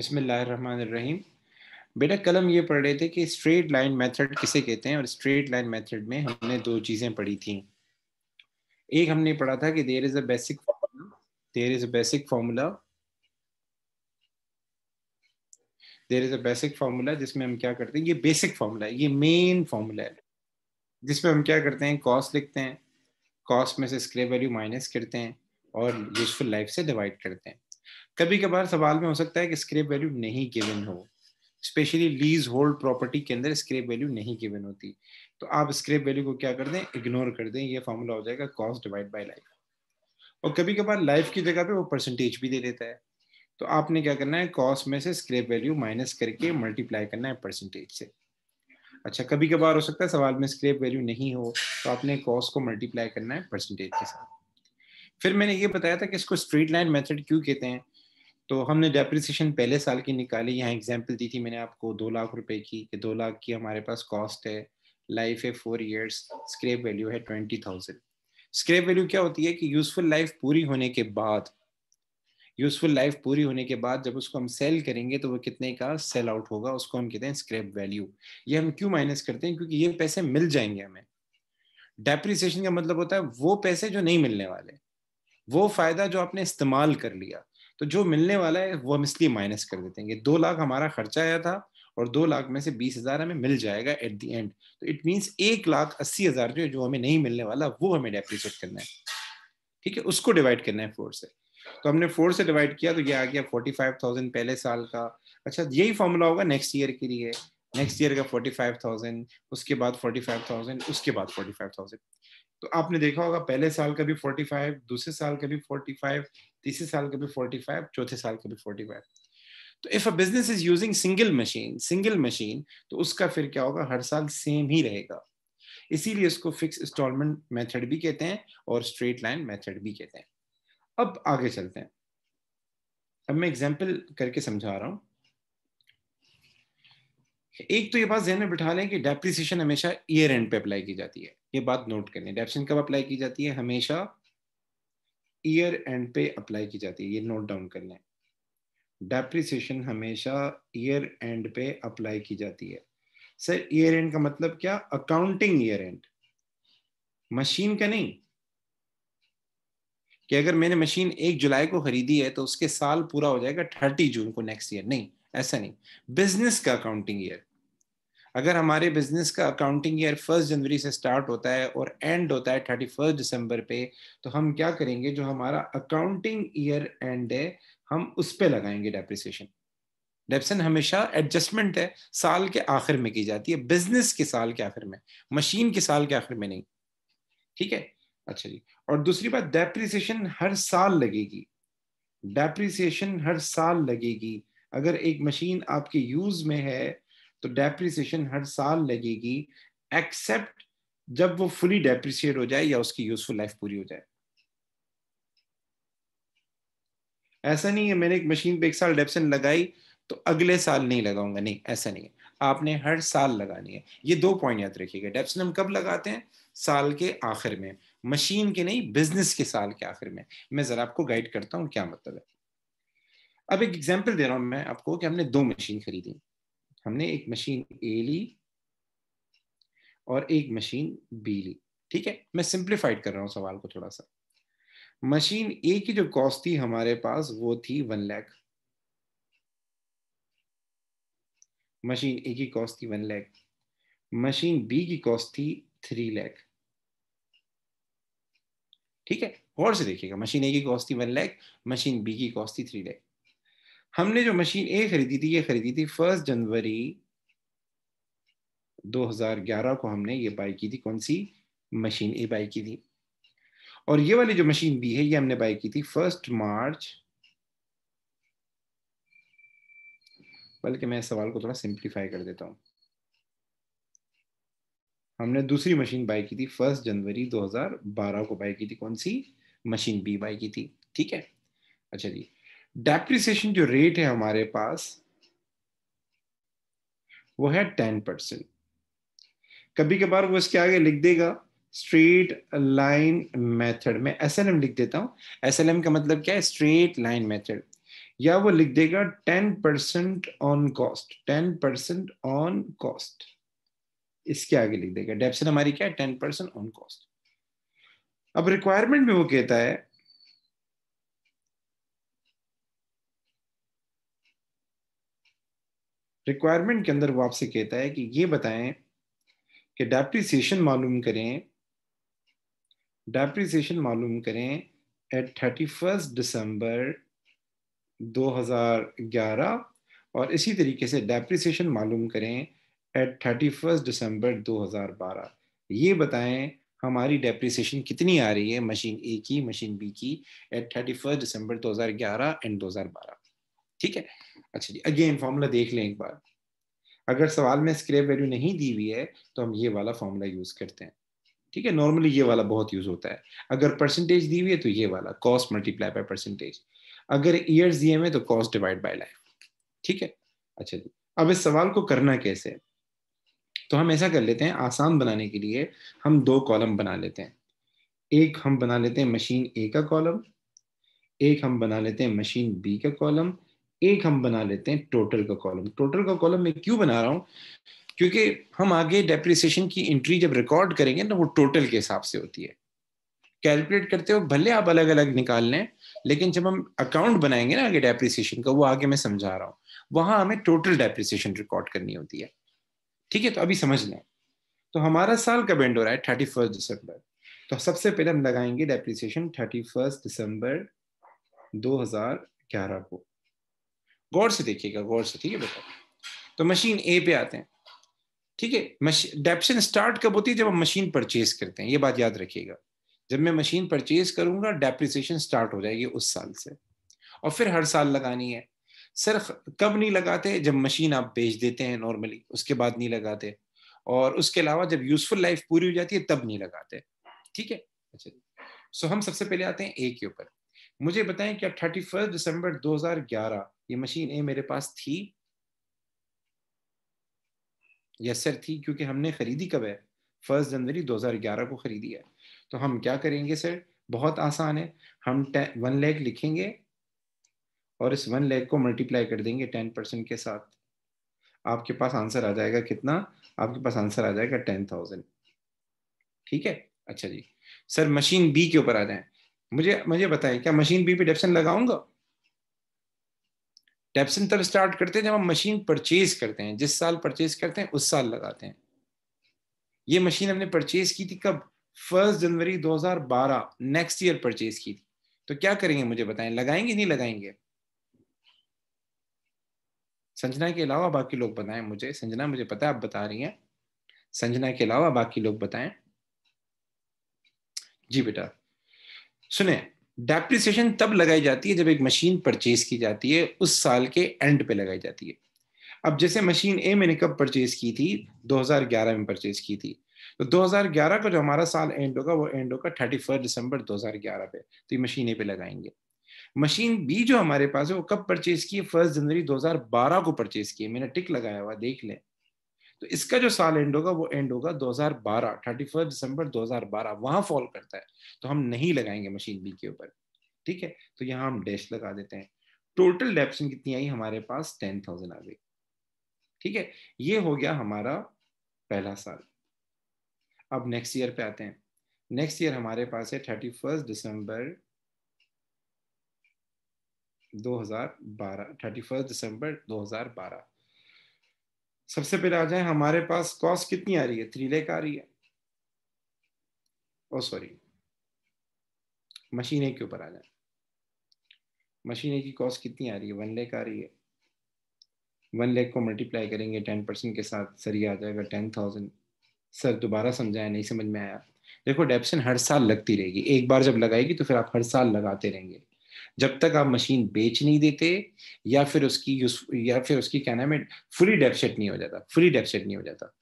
बसमीम बेटा कलम ये पढ़ रहे थे कि स्ट्रेट लाइन मेथड किसे कहते हैं और स्ट्रेट लाइन मेथड में हमने दो चीज़ें पढ़ी थी एक हमने पढ़ा था कि there is a basic there is a basic formula there is a basic formula जिसमें हम क्या करते हैं ये बेसिक फॉर्मूला है ये मेन फॉर्मूला है जिसमें हम क्या करते हैं कॉस्ट लिखते हैं कॉस्ट में से स्क्रे वैल्यू माइनस करते हैं और यूजफुल लाइफ से डिवाइड करते हैं कभी कभार सवाल में हो सकता है कि स्क्रेप वैल्यू नहीं गिवन हो स्पेशली लीज होल्ड प्रॉपर्टी के अंदर स्क्रेप वैल्यू नहीं गिवन होती तो आप स्क्रेप वैल्यू को क्या कर दें इग्नोर कर दें ये फॉर्मूला हो जाएगा कॉस्ट डिवाइड बाई लाइफ और कभी कभार लाइफ की जगह पे वो परसेंटेज भी दे देता है तो आपने क्या करना है कॉस्ट में से स्क्रेप वैल्यू माइनस करके मल्टीप्लाई करना है परसेंटेज से अच्छा कभी कभार हो सकता है सवाल में स्क्रेप वैल्यू नहीं हो तो आपने कॉस्ट को मल्टीप्लाई करना है परसेंटेज के साथ फिर मैंने ये बताया था कि इसको स्ट्रीट लाइन मेथड क्यों कहते हैं तो हमने डेप्रिसिएशन पहले साल की निकाली यहाँ एग्जाम्पल दी थी मैंने आपको दो लाख रुपए की कि दो लाख की हमारे पास कॉस्ट है लाइफ है फोर ईयर्स स्क्रैप वैल्यू है ट्वेंटी थाउजेंड स्क्रैप वैल्यू क्या होती है कि यूजफुल लाइफ पूरी होने के बाद यूजफुल लाइफ पूरी होने के बाद जब उसको हम सेल करेंगे तो वो कितने का सेल आउट होगा उसको हम कहते हैं स्क्रैप वैल्यू ये हम क्यों माइनस करते हैं क्योंकि ये पैसे मिल जाएंगे हमें डेप्रिसिएशन का मतलब होता है वो पैसे जो नहीं मिलने वाले वो फायदा जो आपने इस्तेमाल कर लिया तो जो मिलने वाला है वो हम इसलिए माइनस कर देते हैं दो लाख हमारा खर्चा आया था और दो लाख में से बीस हजार हमें मिल जाएगा एट दी एंड तो इट मीन एक लाख अस्सी हजार जो जो हमें नहीं मिलने वाला वो हमें डेप्रिशिएट करना है ठीक है उसको डिवाइड करना है फोर से तो हमने फोर से डिवाइड किया तो ये आ गया फोर्टी फाइव थाउजेंड पहले साल का अच्छा यही फॉर्मूला होगा नेक्स्ट ईयर के लिए नेक्स्ट ईयर का फोर्टी फाइव थाउजेंड उसके बाद फोर्टी फाइव थाउजेंड उसके बाद फोर्टी फाइव थाउजेंड तो आपने देखा होगा पहले साल का भी 45 दूसरे साल का भी 45 तीसरे साल का भी 45 चौथे साल का भी 45 तो if a business is using single machine single machine तो उसका फिर क्या होगा हर साल सेम ही रहेगा इसीलिए इसको फिक्स इंस्टॉलमेंट मेथड भी कहते हैं और स्ट्रेट लाइन मेथड भी कहते हैं अब आगे चलते हैं अब मैं एग्जाम्पल करके समझा रहा हूं एक तो ये बात जहन में बिठा लें कि डेप्रिसिएशन हमेशा ईयर एंड पे अप्लाई की जाती है ये बात नोट करनी डेप्शन कब अप्लाई की जाती है हमेशा ईयर एंड पे अप्लाई की जाती है ये नोट डाउन कर लें डेप्रिसिएशन हमेशा ईयर एंड पे अप्लाई की जाती है सर ईयर एंड का मतलब क्या अकाउंटिंग ईयर एंड मशीन का नहीं कि अगर मैंने मशीन एक जुलाई को खरीदी है तो उसके साल पूरा हो जाएगा थर्टी जून को नेक्स्ट ईयर नहीं ऐसा नहीं बिजनेस का अकाउंटिंग ईयर अगर हमारे बिजनेस का अकाउंटिंग ईयर फर्स्ट जनवरी से स्टार्ट होता है और एंड होता है थर्टी फर्स्ट दिसंबर पे तो हम क्या करेंगे जो हमारा अकाउंटिंग ईयर एंड है हम उस पर लगाएंगे डेप्रिसिएशन डेप्सन हमेशा एडजस्टमेंट है साल के आखिर में की जाती है बिजनेस के साल के आखिर में मशीन के साल के आखिर में नहीं ठीक है अच्छा जी और दूसरी बात डेप्रिसिएशन हर साल लगेगी डेप्रिसिएशन हर साल लगेगी अगर एक मशीन आपके यूज में है तो डेप्रिसिएशन हर साल लगेगी एक्सेप्ट जब वो फुली डेप्रिसिएट हो जाए या उसकी यूजफुल लाइफ पूरी हो जाए ऐसा नहीं है मैंने एक मशीन पे एक साल डेप्सन लगाई तो अगले साल नहीं लगाऊंगा नहीं ऐसा नहीं है आपने हर साल लगानी है ये दो पॉइंट याद रखिएगा डेप्सन हम कब लगाते हैं साल के आखिर में मशीन के नहीं बिजनेस के साल के आखिर में मैं जरा आपको गाइड करता हूँ क्या मतलब है अब एक एग्जाम्पल दे रहा हूं मैं आपको कि हमने दो मशीन खरीदी हमने एक मशीन ए ली और एक मशीन बी ली ठीक है मैं सिंप्लीफाइड कर रहा हूं सवाल को थोड़ा सा मशीन ए की जो कॉस्ट थी हमारे पास वो थी वन लैख मशीन ए की कॉस्ट थी वन लैख मशीन बी की कॉस्ट थी थ्री लैख ठीक है और से देखिएगा मशीन ए की कॉस्ट थी वन लैख मशीन बी की कॉस्ट थी थ्री लैख हमने जो मशीन ए खरीदी थी ये खरीदी थी फर्स्ट जनवरी 2011 को हमने ये बाई की थी कौन सी मशीन ए बाई की थी और ये वाली जो मशीन बी है ये हमने बाई की थी फर्स्ट मार्च बल्कि मैं सवाल को थोड़ा सिंप्लीफाई कर देता हूं हमने दूसरी मशीन बाई की थी फर्स्ट जनवरी 2012 को बाई की थी कौन सी मशीन बी बाई की थी ठीक है अच्छा जी डेप्रिसिएशन जो रेट है हमारे पास वो है टेन परसेंट कभी कभार वो इसके आगे लिख देगा स्ट्रेट लाइन मेथड में एस एल एम लिख देता हूं एस एल एम का मतलब क्या है स्ट्रेट लाइन मेथड या वो लिख देगा ten percent on cost ten percent on cost इसके आगे लिख देगा डेप्सन हमारी क्या है टेन परसेंट ऑन कॉस्ट अब रिक्वायरमेंट में वो कहता है रिक्वायरमेंट के अंदर वो आपसे कहता है कि ये बताएं कि डेप्रीसीशन मालूम करें डेप्रीसीशन मालूम करें एट थर्टी फर्स्ट दिसंबर 2011 और इसी तरीके से डेप्रीसीशन मालूम करें एट थर्टी फर्स्ट दिसंबर 2012 ये बताएं हमारी डेप्रीसीशन कितनी आ रही है मशीन ए की मशीन बी की at thirty first December 2011 and 2012 ठीक है अच्छा जी अगेन फॉर्मूला देख लें एक बार अगर सवाल में स्क्रेप वैल्यू नहीं दी हुई है तो हम ये वाला फॉर्मूला यूज करते हैं ठीक है नॉर्मली ये वाला बहुत यूज होता है अगर परसेंटेज दी हुई है तो ये वाला कॉस्ट मल्टीप्लाई बाय परसेंटेज अगर ईयर्स दिए हुए तो कॉस्ट डिवाइड बाय लाइफ ठीक है अच्छा जी अब इस सवाल को करना कैसे तो हम ऐसा कर लेते हैं आसान बनाने के लिए हम दो कॉलम बना लेते हैं एक हम बना लेते हैं मशीन ए का कॉलम एक हम बना लेते हैं मशीन बी का कॉलम एक हम बना लेते हैं टोटल का कॉलम टोटल का कॉलम मैं क्यों बना रहा हूं क्योंकि हम आगे डेप्रिसिएशन की एंट्री जब रिकॉर्ड करेंगे ना वो टोटल के हिसाब से होती है कैलकुलेट करते हो भले आप अलग अलग निकाल लें लेकिन जब हम अकाउंट बनाएंगे ना आगे डेप्रिसिएशन का वो आगे मैं समझा रहा हूँ वहां हमें टोटल डेप्रिसिएशन रिकॉर्ड करनी होती है ठीक है तो अभी समझ लें तो हमारा साल कब एंड हो रहा है थर्टी फर्स्ट दिसंबर तो सबसे पहले हम लगाएंगे डेप्रिसिएशन थर्टी फर्स्ट दिसंबर ग्यारह को गौर से देखिएगा गौर से ठीक है बेटा तो मशीन ए पे आते हैं ठीक है डेप्शन स्टार्ट कब होती है जब हम मशीन परचेज करते हैं ये बात याद रखिएगा जब मैं मशीन परचेज करूंगा डेप्रिसिएशन स्टार्ट हो जाएगी उस साल से और फिर हर साल लगानी है सर कब नहीं लगाते जब मशीन आप बेच देते हैं नॉर्मली उसके बाद नहीं लगाते और उसके अलावा जब यूजफुल लाइफ पूरी हो जाती है तब नहीं लगाते ठीक है अच्छा सो हम सबसे पहले आते हैं ए के ऊपर मुझे बताएं क्या थर्टी फर्स्ट दिसंबर ग्यारह ये मशीन ए मेरे पास थी यस सर थी क्योंकि हमने खरीदी कब है फर्स्ट जनवरी 2011 को खरीदी है तो हम क्या करेंगे सर बहुत आसान है हम वन लेग लिखेंगे और इस वन लेग को मल्टीप्लाई कर देंगे टेन परसेंट के साथ आपके पास आंसर आ जाएगा कितना आपके पास आंसर आ जाएगा टेन थाउजेंड ठीक है अच्छा जी सर मशीन बी के ऊपर आ जाए मुझे मुझे बताएं क्या मशीन बी पे डेप्शन लगाऊंगा डेप्सन तब स्टार्ट करते हैं जब हम मशीन परचेज करते हैं जिस साल परचेज करते हैं उस साल लगाते हैं ये मशीन हमने परचेज की थी कब फर्स्ट जनवरी 2012 नेक्स्ट ईयर परचेज की थी तो क्या करेंगे मुझे बताएं लगाएंगे नहीं लगाएंगे संजना के अलावा बाकी लोग बताएं मुझे संजना मुझे पता है आप बता रही हैं संजना के अलावा बाकी लोग बताएं जी बेटा सुने डेप्रिसिएशन तब लगाई जाती है जब एक मशीन परचेज की जाती है उस साल के एंड पे लगाई जाती है अब जैसे मशीन ए मैंने कब परचेज की थी 2011 में परचेज की थी तो 2011 का जो हमारा साल एंड होगा वो एंड होगा थर्टी दिसंबर 2011 पे तो ये मशीन ए पे लगाएंगे मशीन बी जो हमारे पास है वो कब परचेज की फर्स्ट जनवरी 2012 को परचेज की मैंने टिक लगाया हुआ देख लें तो इसका जो साल एंड होगा वो एंड होगा 2012 थर्टी फर्स्ट दिसंबर 2012 वहां फॉल करता है तो हम नहीं लगाएंगे मशीन बी के ऊपर ठीक है तो यहाँ हम डैश लगा देते हैं टोटल डेप्शन कितनी आई हमारे पास टेन थाउजेंड आ गई ठीक है ये हो गया हमारा पहला साल अब नेक्स्ट ईयर पे आते हैं नेक्स्ट ईयर हमारे पास है थर्टी फर्स्ट दिसंबर बारह थर्टी फर्स्ट दिसंबर बारह सबसे पहले आ जाए हमारे पास कॉस्ट कितनी आ रही है थ्री लेख आ रही है ओ oh, सॉरी मशीने के ऊपर आ जाए मशीनरी की कॉस्ट कितनी आ रही है वन लेख आ रही है वन लेख को मल्टीप्लाई करेंगे टेन परसेंट के साथ सर ये आ जाएगा टेन थाउजेंड सर दोबारा समझाया नहीं समझ में आया देखो डेप्सन हर साल लगती रहेगी एक बार जब लगाएगी तो फिर आप हर साल लगाते रहेंगे जब तक आप मशीन बेच नहीं देते या फिर उसकी या फिर उसकी कहना है फुली डेपसेट नहीं हो जाता फुली डेपसेट नहीं हो जाता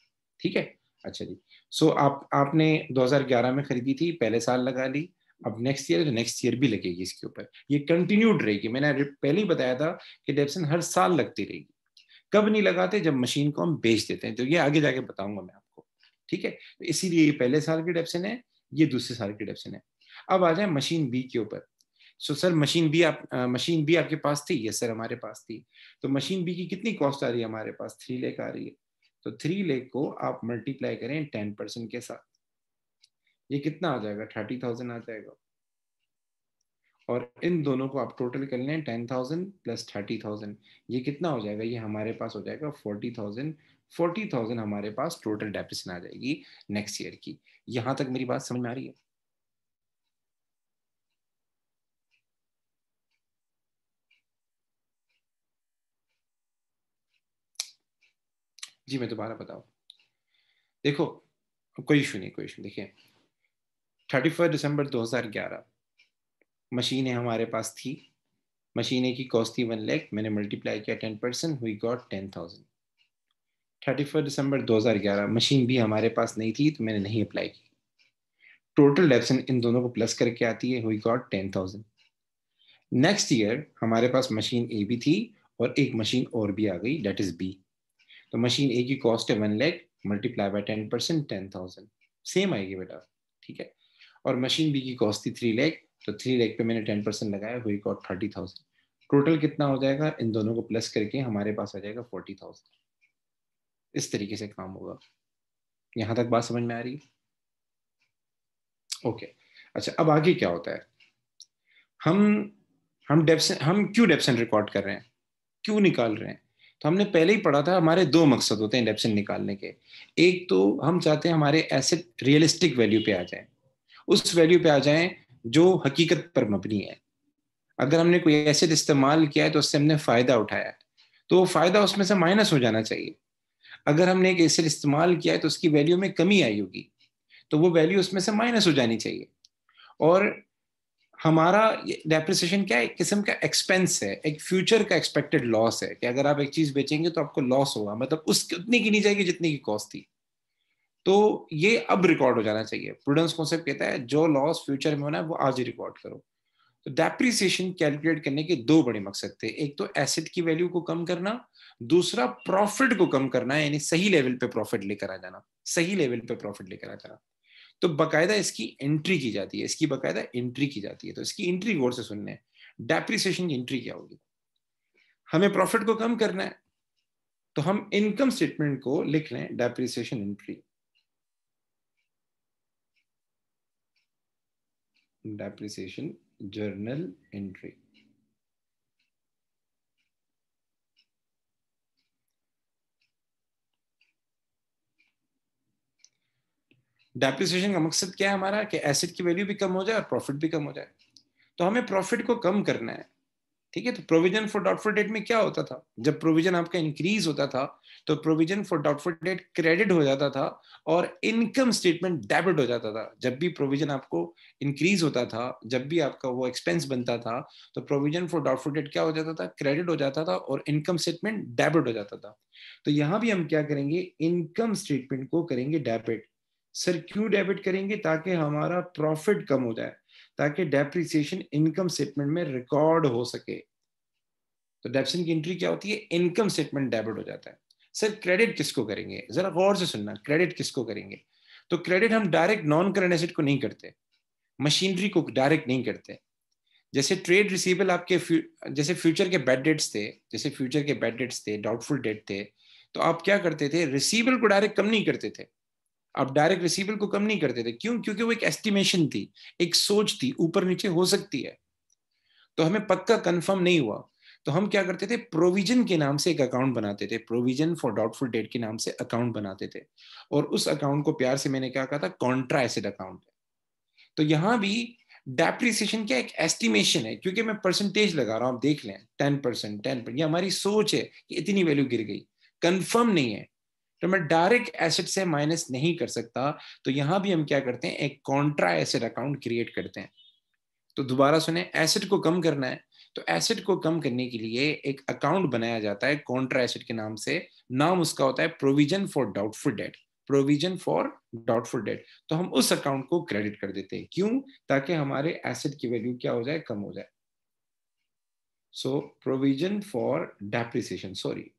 ठीक है अच्छा जी सो so, आप आपने 2011 में खरीदी थी पहले साल लगा ली अब नेक्स्ट ईयर तो नेक्स्ट ईयर भी लगेगी इसके ऊपर ये कंटिन्यूड रहेगी मैंने पहले ही बताया था कि डेप्सन हर साल लगती रहेगी कब नहीं लगाते जब मशीन को हम बेच देते हैं तो ये आगे जाके बताऊंगा मैं आपको ठीक है तो इसीलिए ये पहले साल की डेप्सन है ये दूसरे साल की डेप्सन है अब आ जाए मशीन बी के ऊपर सो सर मशीन बी आप मशीन बी आपके पास थी यस सर हमारे पास थी तो मशीन बी की कितनी कॉस्ट आ रही है हमारे पास थ्री लेख आ रही है तो थ्री लेख को आप मल्टीप्लाई करें टेन परसेंट के साथ ये कितना आ जाएगा थर्टी थाउजेंड आ जाएगा और इन दोनों को आप टोटल कर लें ten thousand plus thirty thousand ये कितना हो जाएगा ये हमारे पास हो जाएगा फोर्टी थाउजेंड फोर्टी थाउजेंड हमारे पास टोटल डेपिसन आ जाएगी नेक्स्ट ईयर की यहां तक मेरी बात समझ में आ रही है जी मैं दोबारा बताऊ देखो कोई इशू नहीं कोई इशू देखिए थर्टी फर्स्ट दिसंबर दो हज़ार ग्यारह मशीनें हमारे पास थी मशीनें की कॉस्ट थी वन लैख मैंने मल्टीप्लाई किया टेन परसेंट हुई got ten thousand thirty first दिसंबर दो हज़ार ग्यारह मशीन भी हमारे पास नहीं थी तो मैंने नहीं अप्लाई की टोटल डेप्सन इन दोनों को प्लस करके आती है हुई got ten thousand next year हमारे पास मशीन ए भी थी और एक मशीन और भी आ गई डेट इज़ बी तो मशीन ए की कॉस्ट है one lakh multiply by ten percent ten thousand same आएगी बेटा ठीक है और मशीन बी की कॉस्ट थी थ्री लैख तो थ्री लैख पे मैंने टेन परसेंट लगाया हुई कॉट थर्टी थाउजेंड टोटल कितना हो जाएगा इन दोनों को प्लस करके हमारे पास आ जाएगा फोर्टी थाउजेंड इस तरीके से काम होगा यहाँ तक बात समझ में आ रही है ओके अच्छा अब आगे क्या होता है हम हम डेप्स हम क्यों डेप्सन रिकॉर्ड कर रहे हैं क्यों निकाल रहे हैं तो हमने पहले ही पढ़ा था हमारे दो मकसद होते हैं डेप्सन निकालने के एक तो हम चाहते हैं हमारे एसेट रियलिस्टिक वैल्यू पे आ जाए उस वैल्यू पे आ जाएं जो हकीकत पर मबनी है अगर हमने कोई ऐसे इस्तेमाल किया है तो उससे हमने फ़ायदा उठाया है तो वो फ़ायदा उसमें से माइनस हो जाना चाहिए अगर हमने एक ऐसे इस्तेमाल किया है तो उसकी वैल्यू में कमी आई होगी तो वो वैल्यू उसमें से माइनस हो जानी चाहिए और हमारा डेप्रिसिएशन क्या है एक किस्म का एक्सपेंस है एक फ्यूचर का एक्सपेक्टेड लॉस है कि अगर आप एक चीज़ बेचेंगे तो आपको लॉस होगा मतलब उस उतनी की नहीं जाएगी जितनी की कॉस्ट थी तो ये अब रिकॉर्ड हो जाना चाहिए प्रूडेंस कॉन्सेप्ट कहता है जो लॉस फ्यूचर में होना है वो आज ही रिकॉर्ड करो तो डेप्रीसिएशन कैलकुलेट करने के दो बड़े मकसद थे एक तो एसेट की वैल्यू को कम करना दूसरा प्रॉफिट को कम करना यानी सही लेवल पे प्रॉफिट लेकर आ जाना सही लेवल पे प्रॉफिट लेकर आ जाना तो बकायदा इसकी एंट्री की जाती है इसकी बकायदा एंट्री की जाती है तो इसकी एंट्री गौर से सुनने डेप्रीसिएशन की एंट्री क्या होगी हमें प्रॉफिट को कम करना है तो हम इनकम स्टेटमेंट को लिख लें depreciation entry depreciation journal entry. Depreciation का मकसद क्या है हमारा कि एसेट की वैल्यू भी कम हो जाए और प्रॉफिट भी कम हो जाए तो हमें प्रॉफिट को कम करना है ठीक है तो प्रोविजन फॉर डाउटफुल डेट में क्या होता था जब प्रोविजन आपका इंक्रीज होता था तो provision for doubtful debt credit हो जाता था और इनकम स्टेटमेंट डेबिट हो जाता था जब भी प्रोविजन आपको इंक्रीज होता था जब भी आपका वो एक्सपेंस बनता था तो प्रोविजन फॉर डाउटफुल डेट क्या हो जाता था क्रेडिट हो जाता था और इनकम स्टेटमेंट डेबिट हो जाता था तो यहां भी हम क्या करेंगे इनकम स्टेटमेंट को करेंगे डेबिट सर क्यों डेबिट करेंगे ताकि हमारा प्रॉफिट कम हो जाए ताकि डेप्रिसिएशन इनकम स्टेटमेंट में रिकॉर्ड हो सके तो डेप्सन की एंट्री क्या होती है इनकम स्टेटमेंट डेबिट हो जाता है सर क्रेडिट किसको करेंगे जरा गौर से सुनना क्रेडिट किसको करेंगे तो क्रेडिट हम डायरेक्ट नॉन करंट एसेट को नहीं करते मशीनरी को डायरेक्ट नहीं करते जैसे ट्रेड रिसीवेबल आपके फ्यू, जैसे फ्यूचर के बैड डेट्स थे जैसे फ्यूचर के बैड डेट्स थे डाउटफुल डेट थे तो आप क्या करते थे रिसीवेबल को डायरेक्ट कम नहीं करते थे आप डायरेक्ट रिसीवल को कम नहीं करते थे क्यों क्योंकि वो एक एस्टिमेशन थी एक सोच थी ऊपर नीचे हो सकती है तो हमें पक्का कंफर्म नहीं हुआ तो हम क्या करते थे प्रोविजन के नाम से एक अकाउंट बनाते थे प्रोविजन फॉर डाउटफुल डेट के नाम से अकाउंट बनाते थे और उस अकाउंट को प्यार से मैंने क्या कहा था कॉन्ट्रा एसिड अकाउंट तो यहां भी डेप्रिसिएशन क्या एक एस्टिमेशन है क्योंकि मैं परसेंटेज लगा रहा हूं आप देख लें टेन परसेंट टेन परसेंट ये हमारी सोच है कि इतनी वैल्यू गिर गई कंफर्म नहीं है तो मैं डायरेक्ट एसेट से माइनस नहीं कर सकता तो यहां भी हम क्या करते हैं एक कॉन्ट्रा एसेट अकाउंट क्रिएट करते हैं तो दोबारा सुने एसेट को कम करना है तो एसेट को कम करने के लिए एक अकाउंट बनाया जाता है कॉन्ट्रा एसेट के नाम से नाम उसका होता है provision for doubtful debt provision for doubtful debt तो हम उस अकाउंट को क्रेडिट कर देते हैं क्यों ताकि हमारे एसेट की वैल्यू क्या हो जाए कम हो जाए so provision for depreciation sorry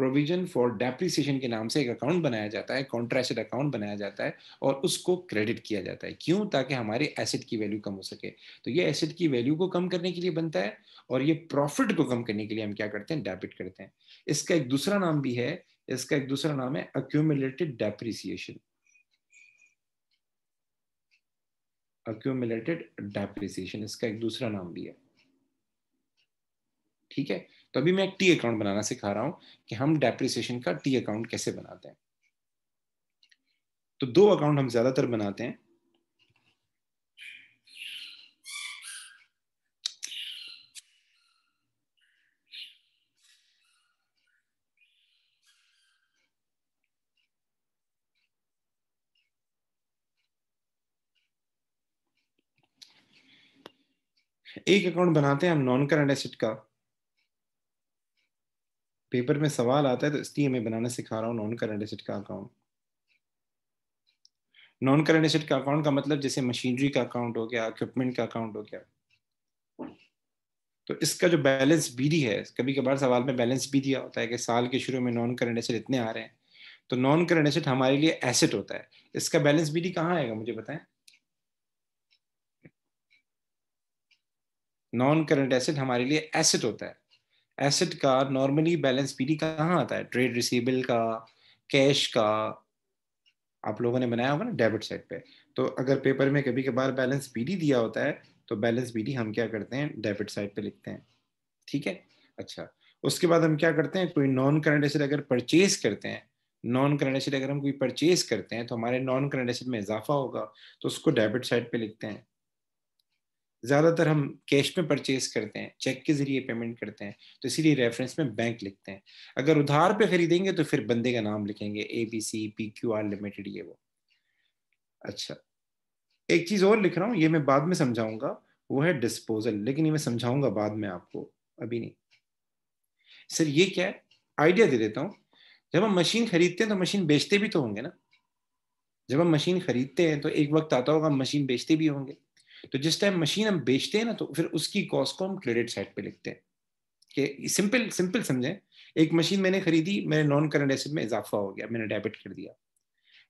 provision for depreciation के नाम से एक अकाउंट बनाया जाता है कॉन्ट्रेस्टेड अकाउंट बनाया जाता है और उसको क्रेडिट किया जाता है क्यों ताकि हमारे एसेट की वैल्यू कम हो सके तो ये एसेट की वैल्यू को कम करने के लिए बनता है और ये प्रॉफिट को कम करने के लिए हम क्या करते हैं डेबिट करते हैं इसका एक दूसरा नाम भी है इसका एक दूसरा नाम है अक्यूमुलेटेड डेप्रिसिएशन अक्यूमुलेटेड डेप्रिसिएशन इसका एक दूसरा नाम भी है ठीक है तो अभी मैं एक टी अकाउंट बनाना सिखा रहा हूं कि हम डेप्रिसिएशन का टी अकाउंट कैसे बनाते हैं तो दो अकाउंट हम ज्यादातर बनाते हैं एक अकाउंट बनाते हैं हम नॉन करंट एसेट का पेपर में सवाल आता है तो इसलिए मैं बनाना सिखा रहा हूँ नॉन करंट एसेट का अकाउंट नॉन करंट एसेट का अकाउंट का मतलब जैसे मशीनरी का अकाउंट हो गया इक्विपमेंट का अकाउंट हो गया तो इसका जो बैलेंस बीडी है कभी कभार सवाल में बैलेंस भी दिया होता है कि साल के शुरू में नॉन करंट एसेट इतने आ रहे हैं तो नॉन करंट एसेट हमारे लिए एसेट होता है इसका बैलेंस बीडी कहाँ आएगा मुझे बताएं नॉन करंट एसेट हमारे लिए एसेट होता है एसेट का नॉर्मली बैलेंस पीडी कहाँ आता है ट्रेड रिसीवेबल का कैश का आप लोगों ने बनाया होगा ना डेबिट साइड पे तो अगर पेपर में कभी कभार बैलेंस पीडी दिया होता है तो बैलेंस पीडी हम क्या करते हैं डेबिट साइड पे लिखते हैं ठीक है अच्छा उसके बाद हम क्या करते हैं कोई नॉन करंट एसेट अगर परचेज करते हैं नॉन करंट एसेट अगर हम कोई परचेज करते हैं तो हमारे नॉन करंट एसेट में इजाफा होगा तो उसको डेबिट साइड पे लिखते हैं ज़्यादातर हम कैश में परचेज करते हैं चेक के ज़रिए पेमेंट करते हैं तो इसीलिए रेफरेंस में बैंक लिखते हैं अगर उधार पे खरीदेंगे तो फिर बंदे का नाम लिखेंगे A B C P Q R limited ये वो अच्छा एक चीज़ और लिख रहा हूँ ये मैं बाद में समझाऊंगा वो है डिस्पोजल लेकिन ये मैं समझाऊंगा बाद में आपको अभी नहीं सर ये क्या है आइडिया दे देता हूँ जब हम मशीन खरीदते हैं तो मशीन बेचते भी तो होंगे ना जब हम मशीन खरीदते हैं तो एक वक्त आता होगा मशीन बेचते भी होंगे तो जिस टाइम मशीन हम बेचते हैं ना तो फिर उसकी कॉस्ट को हम क्रेडिट साइड पे लिखते हैं कि सिंपल सिंपल समझें एक मशीन मैंने खरीदी मेरे नॉन करंट एसेट में इजाफा हो गया मैंने डेबिट कर दिया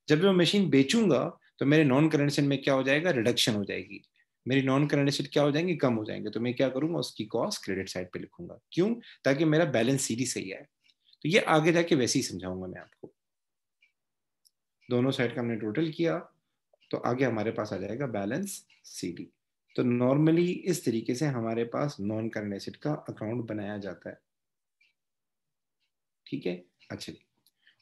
जब मैं मशीन बेचूंगा तो मेरे नॉन करंट एसेट में क्या हो जाएगा रिडक्शन हो जाएगी मेरी नॉन करंट एसेट क्या हो जाएंगे कम हो जाएंगे तो मैं क्या करूंगा उसकी कॉस्ट क्रेडिट साइड पे लिखूंगा क्यों ताकि मेरा बैलेंस सीधी सही आए तो ये आगे जाके वैसे ही समझाऊंगा मैं आपको दोनों साइड का हमने टोटल किया तो आगे हमारे पास आ जाएगा बैलेंस सी डी तो नॉर्मली इस तरीके से हमारे पास नॉन करंट एसिड का अकाउंट बनाया जाता है ठीक है अच्छा जी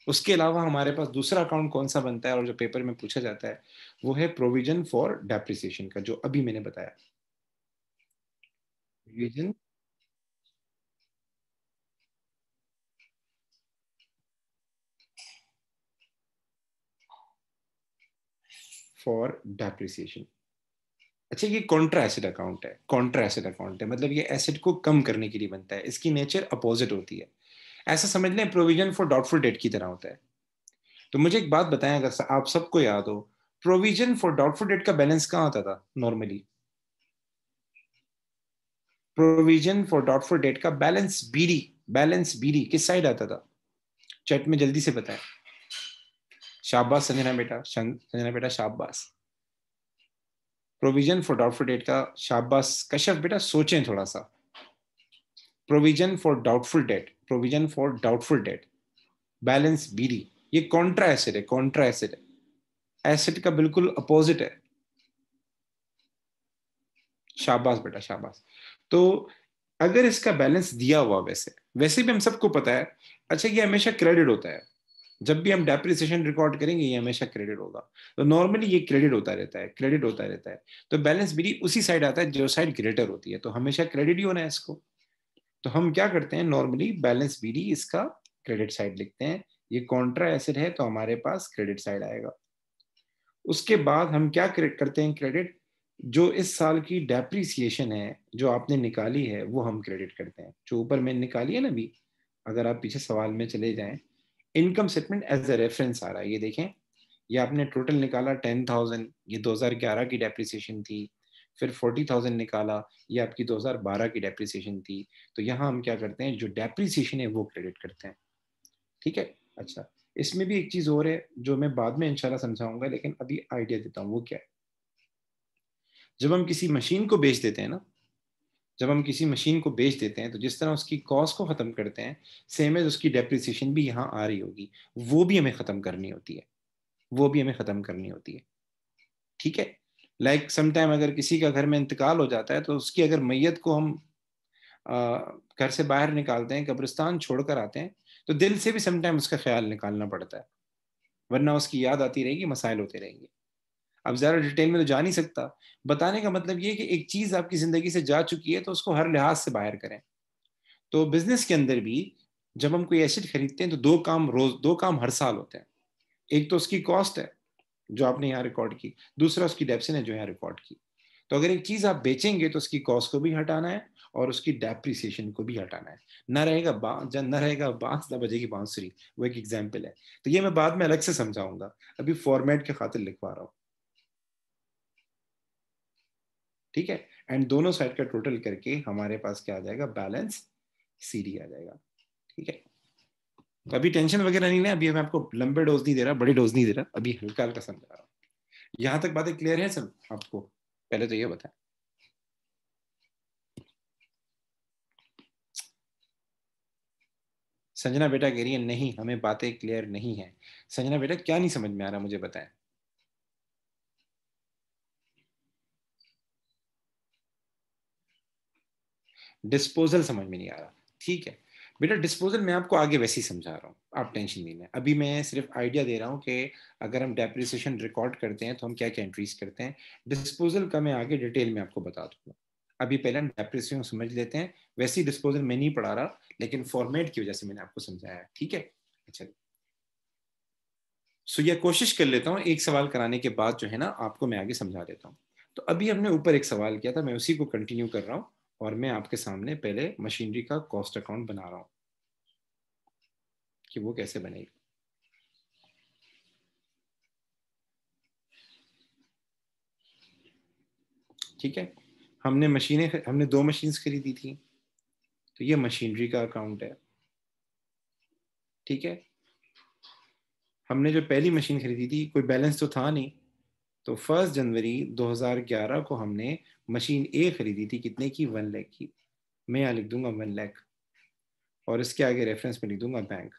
उसके अलावा हमारे पास दूसरा अकाउंट कौन सा बनता है और जो पेपर में पूछा जाता है वो है प्रोविजन फॉर डेप्रिसिएशन का जो अभी मैंने बताया प्रोविजन फॉर डेप्रिसिएशन अच्छा ये कॉन्ट्रा एसिड अकाउंट है कॉन्ट्रा एसिड अकाउंट है मतलब ये एसिड को कम करने के लिए बनता है इसकी नेचर अपोजिट होती है ऐसा समझ लें प्रोविजन फॉर डाउटफुल डेट की तरह होता है तो मुझे एक बात बताएं अगर आप सबको याद हो प्रोविजन फॉर डाउटफुल डेट का बैलेंस कहाँ आता था normally provision for doubtful debt का बैलेंस बीडी बैलेंस बीडी किस साइड आता था चैट में जल्दी से बताएं शाबाश संजना बेटा संजना बेटा शाबाश प्रोविजन फॉर डाउटफुल डेट का शाबाश कश्यप बेटा सोचें थोड़ा सा provision for doubtful debt provision for doubtful debt balance BD ये कॉन्ट्रा एसिड है कॉन्ट्रा एसिड है एसिड का बिल्कुल अपोजिट है शाबाश बेटा शाबाश तो अगर इसका बैलेंस दिया हुआ वैसे वैसे भी हम सबको पता है अच्छा ये हमेशा क्रेडिट होता है जब भी हम डेप्रिसिएशन रिकॉर्ड करेंगे ये हमेशा क्रेडिट होगा तो नॉर्मली ये क्रेडिट होता रहता है क्रेडिट होता रहता है तो बैलेंस बिली उसी साइड आता है जो साइड ग्रेटर होती है तो हमेशा क्रेडिट ही होना है इसको तो हम क्या करते हैं नॉर्मली बैलेंस बिली इसका क्रेडिट साइड लिखते हैं ये कॉन्ट्रा एसिड है तो हमारे पास क्रेडिट साइड आएगा उसके बाद हम क्या करते हैं क्रेडिट जो इस साल की डेप्रिसिएशन है जो आपने निकाली है वो हम क्रेडिट करते हैं जो ऊपर मैंने निकाली है ना अभी अगर आप पीछे सवाल में चले जाएं income statement as a reference आ रहा है ये देखें ये आपने टोटल निकाला टेन थाउजेंड ये दो हजार ग्यारह की डेप्रिसिएशन थी फिर फोर्टी थाउजेंड निकाला ये आपकी दो हजार बारह की डेप्रिसिएशन थी तो यहाँ हम क्या करते हैं जो डेप्रिसिएशन है वो क्रेडिट करते हैं ठीक है अच्छा इसमें भी एक चीज़ और है जो मैं बाद में इंशाल्लाह समझाऊंगा लेकिन अभी आइडिया देता हूँ वो क्या है जब हम किसी मशीन को बेच देते हैं ना जब हम किसी मशीन को बेच देते हैं तो जिस तरह उसकी कॉस्ट को ख़त्म करते हैं सेम एज उसकी डेप्रिसिएशन भी यहाँ आ रही होगी वो भी हमें ख़त्म करनी होती है वो भी हमें ख़त्म करनी होती है ठीक है लाइक समटाइम अगर किसी का घर में इंतकाल हो जाता है तो उसकी अगर मैयत को हम घर से बाहर निकालते हैं कब्रिस्तान छोड़कर आते हैं तो दिल से भी समटाइम उसका ख्याल निकालना पड़ता है वरना उसकी याद आती रहेगी मसाइल होते रहेंगे अब ज़्यादा डिटेल में तो जा नहीं सकता बताने का मतलब ये कि एक चीज़ आपकी ज़िंदगी से जा चुकी है तो उसको हर लिहाज से बाहर करें तो बिज़नेस के अंदर भी जब हम कोई एसेट खरीदते हैं तो दो काम रोज दो काम हर साल होते हैं एक तो उसकी कॉस्ट है जो आपने यहाँ रिकॉर्ड की दूसरा उसकी डेप्सन है जो यहाँ रिकॉर्ड की तो अगर एक चीज़ आप बेचेंगे तो उसकी कॉस्ट को भी हटाना है और उसकी डेप्रिसिएशन को भी हटाना है न रहेगा बा ना रहेगा बांस ना बजेगी बांसुरी वो एक एग्जाम्पल है तो ये मैं बाद में अलग से समझाऊंगा अभी फॉर्मेट के खातिर लिखवा रहा हूँ ठीक है एंड दोनों साइड का टोटल करके हमारे पास क्या आ जाएगा बैलेंस सी डी आ जाएगा ठीक है अभी टेंशन वगैरह नहीं है अभी मैं आपको लंबे डोज नहीं दे रहा बड़े डोज नहीं दे रहा अभी हल्का हल्का समझा रहा हूँ यहां तक बातें क्लियर है सर आपको पहले तो ये बताए संजना बेटा कह रही है नहीं हमें बातें क्लियर नहीं है संजना बेटा क्या नहीं समझ में आ रहा मुझे बताएं डिस्पोजल समझ में नहीं आ रहा ठीक है बेटा डिस्पोजल मैं आपको आगे वैसे ही समझा रहा हूँ आप टेंशन नहीं लें अभी मैं सिर्फ आइडिया दे रहा हूँ कि अगर हम डेप्रिसिएशन रिकॉर्ड करते हैं तो हम क्या क्या एंट्रीज करते हैं डिस्पोजल का मैं आगे डिटेल में आपको बता दूंगा अभी पहले हम डेप्रिसिएशन समझ लेते हैं वैसे ही डिस्पोजल मैं नहीं पढ़ा रहा लेकिन फॉर्मेट की वजह से मैंने आपको समझाया ठीक है अच्छा सो यह कोशिश कर लेता हूँ एक सवाल कराने के बाद जो है ना आपको मैं आगे समझा देता हूँ तो अभी हमने ऊपर एक सवाल किया था मैं उसी को कंटिन्यू कर रहा हूँ और मैं आपके सामने पहले मशीनरी का कॉस्ट अकाउंट बना रहा हूं कि वो कैसे बनेगी ठीक है हमने मशीनें हमने दो मशीन्स खरीदी थी तो ये मशीनरी का अकाउंट है ठीक है हमने जो पहली मशीन खरीदी थी कोई बैलेंस तो था नहीं तो फर्स्ट जनवरी 2011 को हमने मशीन ए खरीदी थी कितने की वन लैख की मैं यहाँ लिख दूंगा वन लैख और इसके आगे रेफरेंस में लिख दूंगा बैंक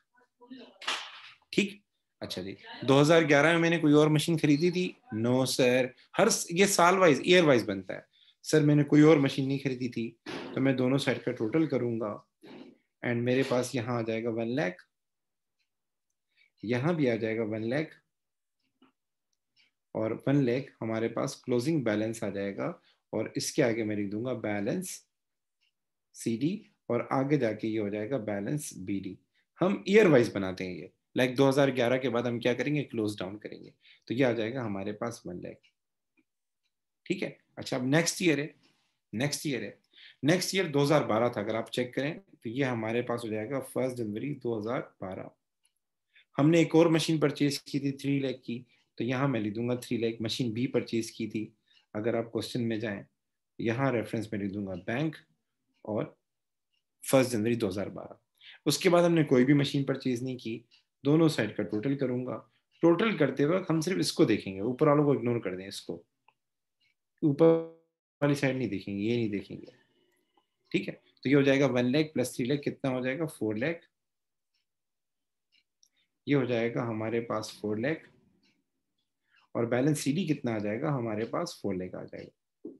ठीक अच्छा जी 2011 में मैंने कोई और मशीन खरीदी थी नो सर हर ये साल वाइज ईयर वाइज बनता है सर मैंने कोई और मशीन नहीं खरीदी थी तो मैं दोनों साइड का टोटल करूंगा एंड मेरे पास यहाँ आ जाएगा वन लैख यहाँ भी आ जाएगा वन लैख और वन लेख हमारे पास क्लोजिंग बैलेंस आ जाएगा और इसके आगे मैं लिख दूंगा बैलेंस सी डी और आगे जाके ये हो जाएगा बैलेंस बी हम ईयर वाइज बनाते हैं ये लाइक like 2011 के बाद हम क्या करेंगे क्लोज डाउन करेंगे तो ये आ जाएगा हमारे पास वन लैख ठीक है अच्छा अब नेक्स्ट ईयर है नेक्स्ट ईयर है नेक्स्ट ईयर 2012 था अगर आप चेक करें तो ये हमारे पास हो जाएगा फर्स्ट जनवरी 2012 हमने एक और मशीन परचेज की थी थ्री लैख की तो यहाँ मैं लिख दूंगा three lakh machine B purchase की थी अगर आप क्वेश्चन में जाएं यहाँ रेफरेंस में लिख दूंगा बैंक और फर्स्ट जनवरी 2012 उसके बाद हमने कोई भी मशीन परचेज नहीं की दोनों साइड का टोटल करूंगा टोटल करते वक्त हम सिर्फ इसको देखेंगे ऊपर वालों को इग्नोर कर दें इसको ऊपर वाली साइड नहीं देखेंगे ये नहीं देखेंगे ठीक है तो ये हो जाएगा one lakh plus three lakh कितना हो जाएगा फोर लैख ये हो जाएगा हमारे पास फोर लैख और बैलेंस सी डी कितना आ जाएगा हमारे पास फोर लेख आ जाएगा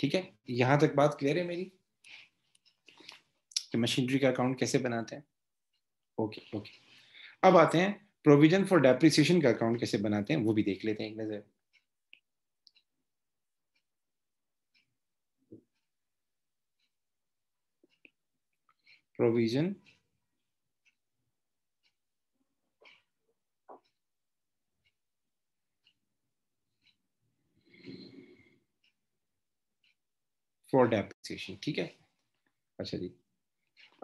ठीक है यहां तक बात क्लियर है मेरी कि मशीनरी का अकाउंट कैसे बनाते हैं ओके ओके अब आते हैं प्रोविजन फॉर डेप्रिसिएशन का अकाउंट कैसे बनाते हैं वो भी देख लेते हैं एक नजर प्रोविजन फॉर डेप्रिसिएशन ठीक है अच्छा जी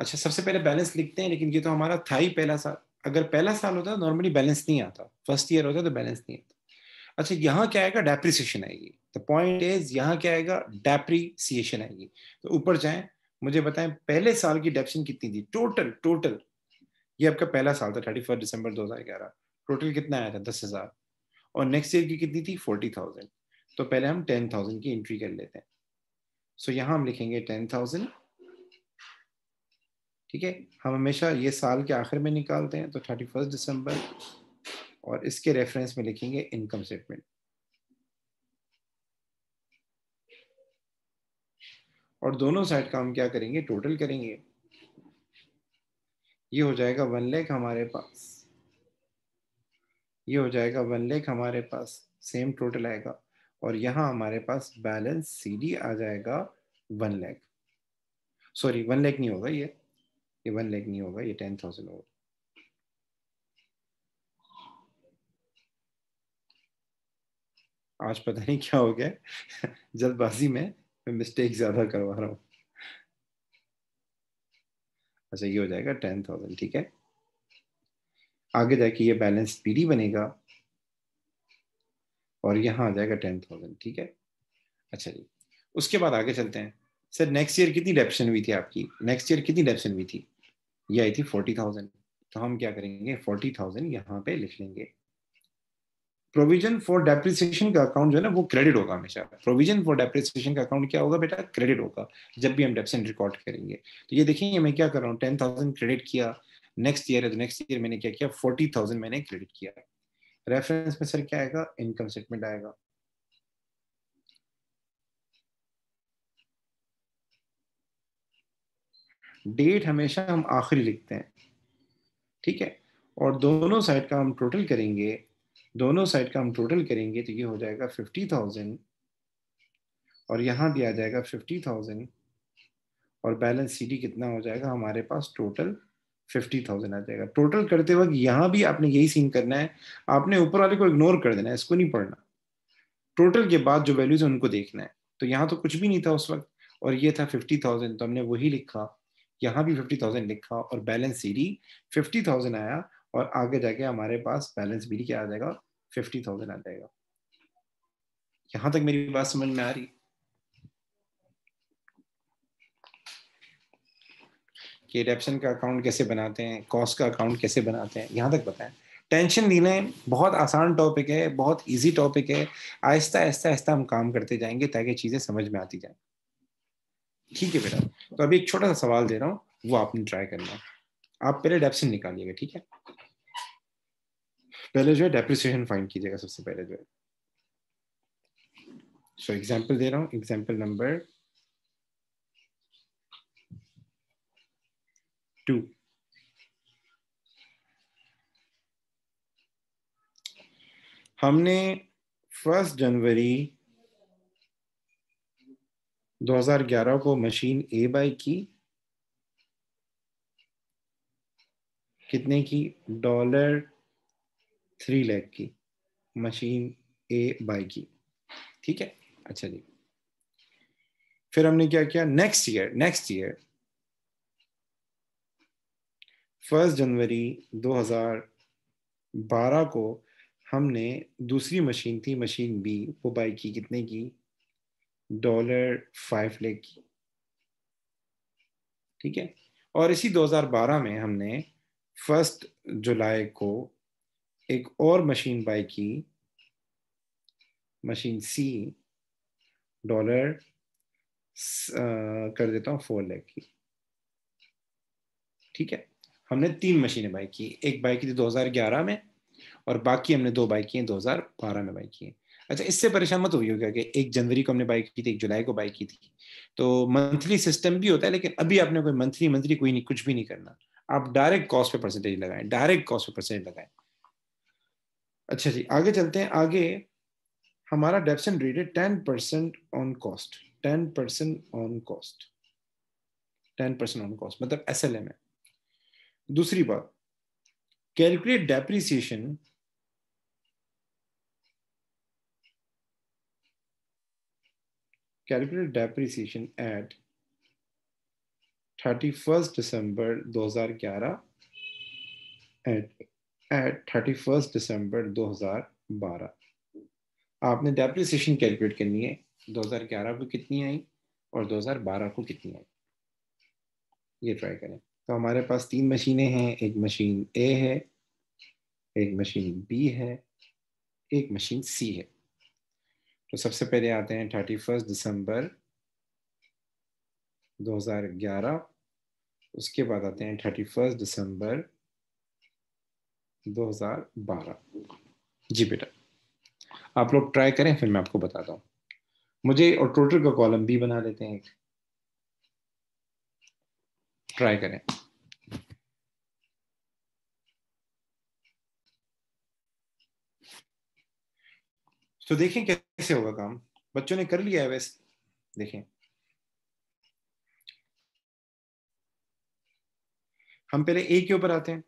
अच्छा सबसे पहले बैलेंस लिखते हैं लेकिन ये तो हमारा था ही पहला साल अगर पहला साल होता नॉर्मली बैलेंस नहीं आता फर्स्ट ईयर होता तो बैलेंस नहीं आता अच्छा यहाँ क्या आएगा डेप्रिसिएशन आएगी द पॉइंट इज यहाँ क्या आएगा डेप्रिसिएशन आएगी तो ऊपर जाए मुझे बताएं पहले साल की डेप्शन कितनी थी टोटल टोटल ये आपका पहला साल था थर्टी फर्स्ट दिसंबर दो हज़ार ग्यारह टोटल कितना आया था दस हज़ार और नेक्स्ट ईयर की कितनी थी फोर्टी थाउजेंड तो पहले हम टेन थाउजेंड की एंट्री कर लेते हैं सो यहां हम लिखेंगे टेन थाउजेंड ठीक है हम हमेशा ये साल के आखिर में निकालते हैं तो थर्टी फर्स्ट दिसंबर और इसके रेफरेंस में लिखेंगे इनकम स्टेटमेंट और दोनों साइड का हम क्या करेंगे टोटल करेंगे ये हो जाएगा वन लेख हमारे पास ये हो जाएगा वन लेख हमारे पास सेम टोटल आएगा और यहां हमारे पास बैलेंस सी डी आ जाएगा one lakh sorry one lakh नहीं होगा ये ये वन लैख नहीं होगा ये टेन थाउजेंड होगा आज पता नहीं क्या हो गया जल्दबाजी में मैं मिस्टेक ज़्यादा करवा रहा हूं अच्छा ये हो जाएगा टेन थाउजेंड ठीक है आगे जाके ये बैलेंस पीडी बनेगा और यहाँ आ जाएगा टेन थाउजेंड ठीक है अच्छा जी उसके बाद आगे चलते हैं सर नेक्स्ट ईयर कितनी डेप्शन हुई थी आपकी नेक्स्ट ईयर कितनी डेप्शन हुई थी ये आई थी फोर्टी थाउजेंड तो हम क्या करेंगे फोर्टी थाउजेंड यहाँ पे लिख लेंगे प्रोविजन फॉर डेप्रिसिएशन का अकाउंट जो है ना वो क्रेडिट होगा हमेशा प्रोविजन फॉर डेप्रिसिएशन का अकाउंट क्या होगा बेटा क्रेडिट होगा जब भी हम डेप्शन रिकॉर्ड करेंगे तो ये देखेंगे मैं क्या कर रहा हूँ टेन थाउजेंड क्रेडिट किया नेक्स्ट ईयर है तो नेक्स्ट ईयर मैंने क्या किया फोर्टी थाउजेंड मैंने क्रेडिट किया रेफरेंस में सर क्या आएगा इनकम स्टेटमेंट आएगा डेट हमेशा हम आखिरी लिखते हैं ठीक है और दोनों साइड का हम टोटल करेंगे दोनों साइड का हम टोटल करेंगे तो ये हो जाएगा फिफ्टी थाउजेंड और यहाँ दिया जाएगा फिफ्टी थाउजेंड और बैलेंस सीडी कितना हो जाएगा हमारे पास टोटल फिफ्टी थाउजेंड आ जाएगा टोटल करते वक्त यहाँ भी आपने यही सीन करना है आपने ऊपर वाले को इग्नोर कर देना है इसको नहीं पढ़ना टोटल के बाद जो वैल्यूज है उनको देखना है तो यहाँ तो कुछ भी नहीं था उस वक्त और ये था फिफ्टी थाउजेंड तो हमने वही लिखा यहाँ भी फिफ्टी थाउजेंड लिखा और balance C D fifty thousand आया और आगे जाके हमारे पास बैलेंस बी डी क्या आ जाएगा फिफ्टी थाउजेंड आ जाएगा यहाँ तक मेरी बात समझ में आ रही है कि रेपसन का अकाउंट कैसे बनाते हैं कॉस्ट का अकाउंट कैसे बनाते हैं यहाँ तक बताएं टेंशन नहीं लें बहुत आसान टॉपिक है बहुत इजी टॉपिक है आहिस्ता आहिस्ता आहिस्ता हम काम करते जाएंगे ताकि चीज़ें समझ में आती जाए ठीक है बेटा तो अभी एक छोटा सा सवाल दे रहा हूँ वो आपने ट्राई करना आप पहले डेप्सन निकालिएगा ठीक है पहले जो है डेप्रिसिएशन फाइंड कीजिएगा सबसे पहले जो है सो एग्जाम्पल दे रहा हूँ एग्जाम्पल नंबर two. हमने फर्स्ट जनवरी 2011 को मशीन ए बाई की कितने की डॉलर थ्री लैख की मशीन ए बाई की ठीक है अच्छा जी फिर हमने क्या किया next year next year first जनवरी 2012 को हमने दूसरी मशीन थी मशीन बी वो बाई की कितने की डॉलर फाइव लेख की ठीक है और इसी 2012 में हमने फर्स्ट जुलाई को एक और मशीन बाई की मशीन सी डॉलर कर देता हूँ फोर लेख की ठीक है हमने तीन मशीनें बाई की एक बाई की थी 2011 में और बाकी हमने दो बाई की हैं 2012 में बाई की हैं अच्छा इससे परेशान मत हुई होगा कि एक जनवरी को हमने बाई की थी एक जुलाई को बाई की थी तो मंथली सिस्टम भी होता है लेकिन अभी आपने कोई मंथली मंथली कोई नहीं कुछ भी नहीं करना आप डायरेक्ट कॉस्ट पे परसेंटेज लगाएं डायरेक्ट कॉस्ट पे परसेंटेज लगाएं अच्छा जी आगे चलते हैं आगे हमारा डेप्सन रेट है ten percent on cost ten percent on cost ten percent on cost मतलब एस एल एम है दूसरी बात calculate depreciation calculate depreciation at thirty first December 2011 at at thirty first दिसंबर 2012 आपने डेप्रिसिएशन कैलकुलेट करनी है 2011 को कितनी आई और 2012 को कितनी आई ये ट्राई करें तो हमारे पास तीन मशीनें हैं एक मशीन ए है एक मशीन बी है एक मशीन सी है तो सबसे पहले आते हैं थर्टी फर्स्ट दिसंबर 2011 उसके बाद आते हैं थर्टी फर्स्ट दिसंबर 2012 जी बेटा आप लोग ट्राई करें फिर मैं आपको बताता हूँ मुझे और टोटल का कॉलम भी बना लेते हैं एक ट्राई करें तो देखें कैसे होगा काम बच्चों ने कर लिया है वैसे देखें हम पहले ए के ऊपर आते हैं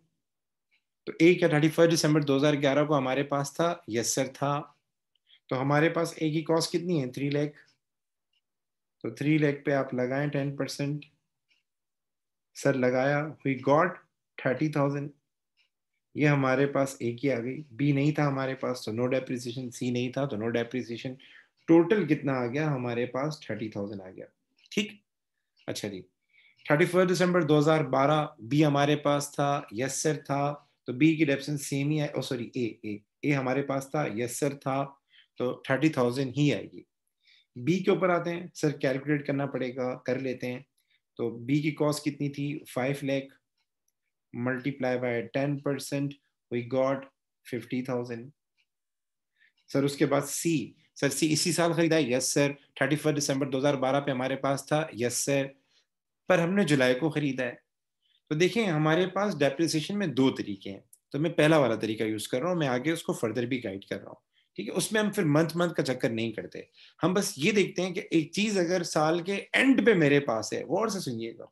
तो ए क्या थर्टी फर्स्ट दिसंबर 2011 को हमारे पास था यस सर था तो हमारे पास ए की कॉस्ट कितनी है थ्री लैख तो थ्री लैख पे आप लगाएं टेन परसेंट सर लगाया वी गॉट थर्टी थाउजेंड ये हमारे पास ए की आ गई बी नहीं था हमारे पास तो नो डेप्रिसिएशन सी नहीं था तो नो डेप्रिसिएशन टोटल कितना आ गया हमारे पास थर्टी थाउजेंड आ गया ठीक अच्छा जी थर्टी फर्स्ट दिसंबर दो हज़ार बारह बी हमारे पास था यस सर था तो बी की डेप्सन सेम ही आई सॉरी ए ए ए हमारे पास था यस सर था तो थर्टी थाउजेंड ही आएगी बी के ऊपर आते हैं सर कैलकुलेट करना पड़ेगा कर लेते हैं तो बी की कॉस्ट कितनी थी five lakh multiply by ten percent we got fifty thousand sir उसके बाद सी सर सी इसी साल खरीदा है यस सर थर्टी फर्स्ट दिसंबर दो हज़ार बारह पे हमारे पास था यस सर पर हमने जुलाई को ख़रीदा है तो देखें हमारे पास डेप्रिसिएशन में दो तरीके हैं तो मैं पहला वाला तरीका यूज़ कर रहा हूँ मैं आगे उसको फर्दर भी गाइड कर रहा हूँ ठीक है उसमें हम फिर मंथ मंथ का चक्कर नहीं करते हम बस ये देखते हैं कि एक चीज अगर साल के एंड पे मेरे पास है वो और से सुनिएगा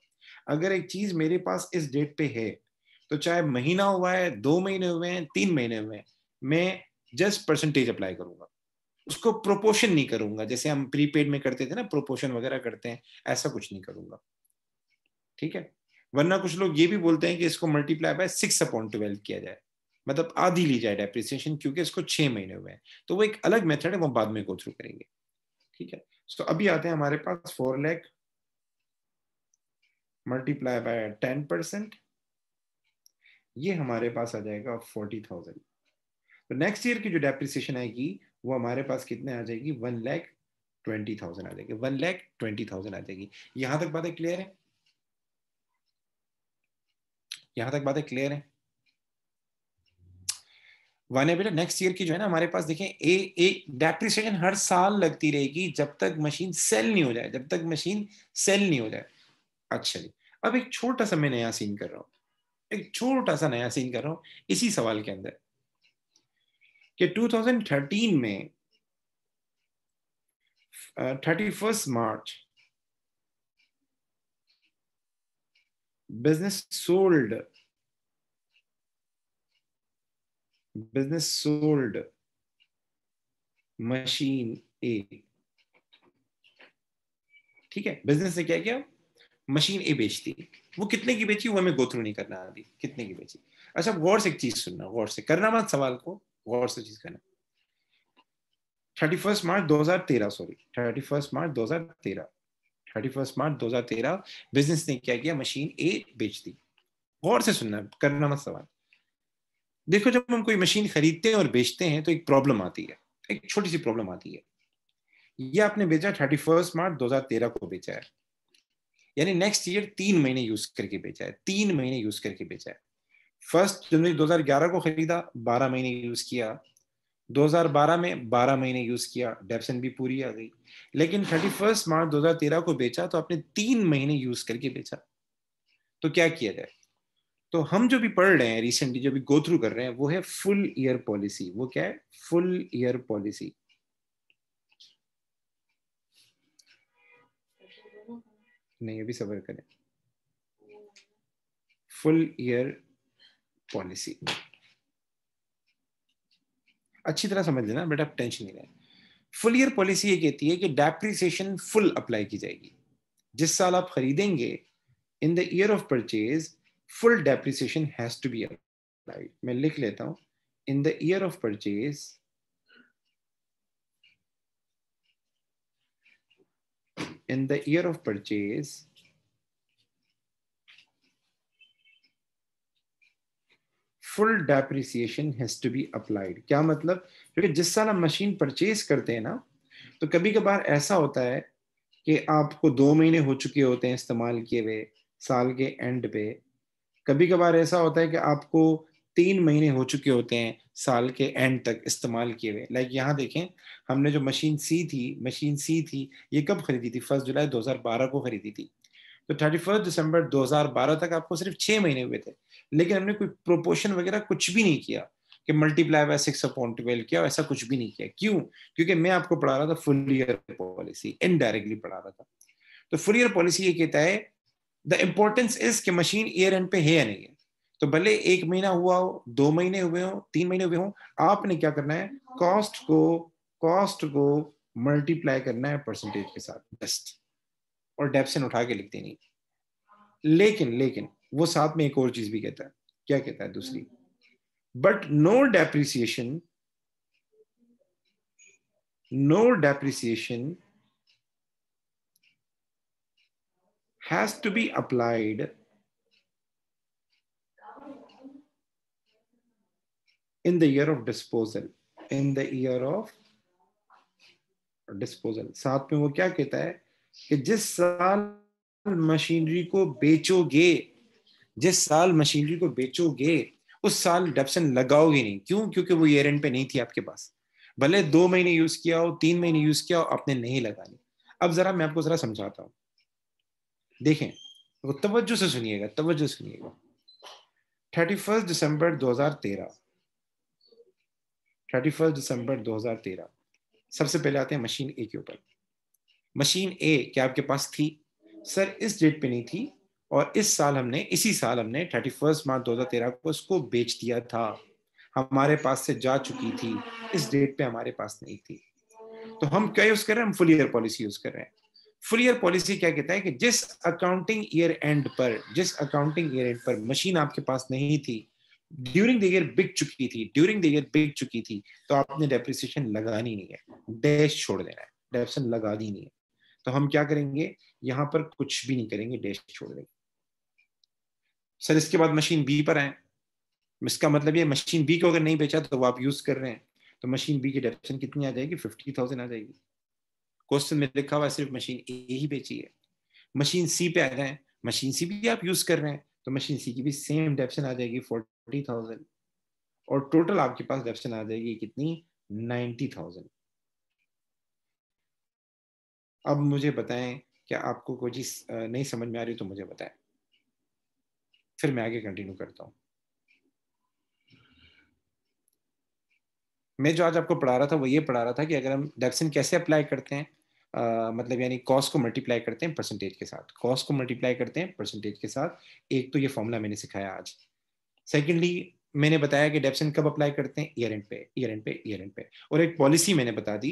अगर एक चीज मेरे पास इस डेट पे है तो चाहे महीना हुआ है दो महीने हुए हैं तीन महीने हुए हैं मैं जस्ट परसेंटेज अप्लाई करूंगा उसको प्रोपोर्शन नहीं करूंगा जैसे हम प्रीपेड में करते थे ना प्रोपोर्शन वगैरह करते हैं ऐसा कुछ नहीं करूंगा ठीक है वरना कुछ लोग ये भी बोलते हैं कि इसको multiply by six upon twelve किया जाए मतलब आधी ली जाए डेप्रिसिएशन क्योंकि इसको छह महीने हुए हैं तो वो एक अलग मेथड है वो बाद में गो थ्रू करेंगे ठीक है सो so, अभी आते हैं हमारे पास four lakh multiply by ten percent ये हमारे पास आ जाएगा फोर्टी थाउजेंड तो नेक्स्ट ईयर की जो डेप्रिसिएशन आएगी वो हमारे पास कितने आ जाएगी वन लैख ट्वेंटी थाउजेंड आ जाएगी वन लैख ट्वेंटी थाउजेंड आ जाएगी यहां तक बातें क्लियर है यहां तक बातें क्लियर है बेटा नेक्स्ट ईयर की जो है ना हमारे पास देखें ए ए डेप्रिसिएशन हर साल लगती रहेगी जब तक मशीन सेल नहीं हो जाए जब तक मशीन सेल नहीं हो जाए अच्छा जी अब एक छोटा सा मैं नया सीन कर रहा हूँ एक छोटा सा नया सीन कर रहा हूँ इसी सवाल के अंदर कि 2013 में thirty first March business sold business sold machine A ठीक है बिजनेस ने क्या किया मशीन ए बेचती वो कितने की बेची वो हमें गोथ्रू नहीं करना आती कितने की बेची अच्छा गौर से एक चीज सुनना गौर से करना मत सवाल को गौर से चीज करना थर्टी फर्स्ट मार्च दो हजार तेरह सॉरी थर्टी फर्स्ट मार्च दो हजार तेरह थर्टी फर्स्ट मार्च दो हजार तेरह बिजनेस ने क्या किया मशीन ए बेच दी गौर से सुनना करना मत सवाल देखो जब हम कोई मशीन खरीदते हैं और बेचते हैं तो एक प्रॉब्लम आती है एक छोटी सी प्रॉब्लम आती है ये आपने बेचा थर्टी फर्स्ट मार्च दो हजार तेरह को बेचा है यानी नेक्स्ट ईयर तीन महीने यूज करके बेचा है तीन महीने यूज करके बेचा है फर्स्ट जनवरी 2011 को खरीदा बारह महीने यूज किया 2012 में 12 महीने यूज किया डेप्सन भी पूरी आ गई लेकिन थर्टी फर्स्ट मार्च 2013 को बेचा तो आपने तीन महीने यूज करके बेचा तो क्या किया जाए तो हम जो भी पढ़ रहे हैं रिसेंटली जो भी गो थ्रू कर रहे हैं वो है फुल ईयर पॉलिसी वो क्या है फुल ईयर पॉलिसी नहीं अभी सबर करें फुल ईयर पॉलिसी अच्छी तरह समझ लेना बेटा आप टेंशन नहीं लें फुल ईयर पॉलिसी ये कहती है कि डेप्रिसिएशन फुल अप्लाई की जाएगी जिस साल आप खरीदेंगे in the year of purchase full depreciation has to be applied मैं लिख लेता हूं in the year of purchase in the year of purchase full depreciation has to be applied क्या मतलब क्योंकि जिस साल हम मशीन परचेज करते हैं ना तो कभी कभार ऐसा होता है कि आपको दो महीने हो चुके होते हैं इस्तेमाल किए हुए साल के एंड पे कभी कभार ऐसा होता है कि आपको तीन महीने हो चुके होते हैं साल के एंड तक इस्तेमाल किए हुए लाइक यहाँ देखें हमने जो मशीन सी थी मशीन सी थी ये कब खरीदी थी फर्स्ट जुलाई 2012 को खरीदी थी तो थर्टी फर्स्ट दिसंबर 2012 तक आपको सिर्फ छः महीने हुए थे लेकिन हमने कोई प्रोपोर्शन वगैरह कुछ भी नहीं किया कि multiply by six upon twelve किया ऐसा कुछ भी नहीं किया क्यों क्योंकि मैं आपको पढ़ा रहा था फुल ईयर पॉलिसी इनडायरेक्टली पढ़ा रहा था तो फुल ईयर पॉलिसी ये कहता है द इम्पोर्टेंस इज कि मशीन ईयर एंड पे है या नहीं है तो भले एक महीना हुआ हो दो महीने हुए हो तीन महीने हुए हो आपने क्या करना है कॉस्ट को कॉस्ट को मल्टीप्लाई करना है परसेंटेज के साथ बेस्ट और डेप्सन उठा के लिख देनी लेकिन लेकिन वो साथ में एक और चीज भी कहता है क्या कहता है दूसरी but no depreciation no depreciation has to be applied in the year of disposal in the year of disposal साथ में वो क्या कहता है कि जिस साल मशीनरी को बेचोगे जिस साल मशीनरी को बेचोगे उस साल डेप्सन लगाओगे नहीं क्यों क्योंकि वो ईयर एंड पे नहीं थी आपके पास भले दो महीने यूज किया हो तीन महीने यूज किया हो आपने नहीं लगानी अब जरा मैं आपको जरा समझाता हूं देखें वो तवज्जो से सुनिएगा तवज्जो सुनिएगा थर्टी फर्स्ट दिसंबर 2013 थर्टी फर्स्ट दिसंबर 2013 सबसे पहले आते हैं मशीन ए के ऊपर मशीन ए क्या आपके पास थी सर इस डेट पे नहीं थी और इस साल हमने इसी साल हमने थर्टी फर्स्ट मार्च दो हज़ार तेरह को उसको बेच दिया था हमारे पास से जा चुकी थी इस डेट पे हमारे पास नहीं थी तो हम क्या यूज़ कर रहे हैं हम फुल ईयर पॉलिसी यूज़ कर रहे हैं फुल ईयर पॉलिसी क्या कहता है कि जिस अकाउंटिंग ईयर एंड पर जिस अकाउंटिंग ईयर एंड पर मशीन आपके पास नहीं थी ड्यूरिंग द ईयर बिक चुकी थी ड्यूरिंग द ईयर बिक चुकी थी तो आपने डेप्रिसिएशन लगानी नहीं है डैश छोड़ देना है डेप्रिसिएशन लगा दी नहीं है तो हम क्या करेंगे यहां पर कुछ भी नहीं करेंगे डैश छोड़ देंगे सर इसके बाद मशीन बी पर आए इसका मतलब ये मशीन बी को अगर नहीं बेचा तो वो आप यूज कर रहे हैं तो मशीन बी की डेप्रिसिएशन कितनी आ जाएगी फिफ्टी थाउजेंड आ जाएगी क्वेश्चन में लिखा हुआ सिर्फ मशीन ए ही बेची है मशीन सी पे आ जाए मशीन सी भी आप यूज कर रहे हैं तो मशीन सी की भी सेम डेप्शन आ जाएगी फोर्टी थाउजेंड और टोटल आपके पास डेप्शन आ जाएगी कितनी नाइन्टी थाउजेंड अब मुझे बताएं क्या आपको कोई चीज नहीं समझ में आ रही तो मुझे बताएं फिर मैं आगे कंटिन्यू करता हूं मैं जो आज आपको पढ़ा रहा था वो ये पढ़ा रहा था कि अगर हम डेप्शन कैसे अप्लाई करते हैं मतलब यानी कॉस्ट को मल्टीप्लाई करते हैं परसेंटेज के साथ कॉस्ट को मल्टीप्लाई करते हैं परसेंटेज के साथ एक तो ये फॉर्मूला मैंने सिखाया आज सेकेंडली मैंने बताया कि डेप्सन कब अप्लाई करते हैं ईयर एंड पे ईयर एंड पे ईयर एंड पे और एक पॉलिसी मैंने बता दी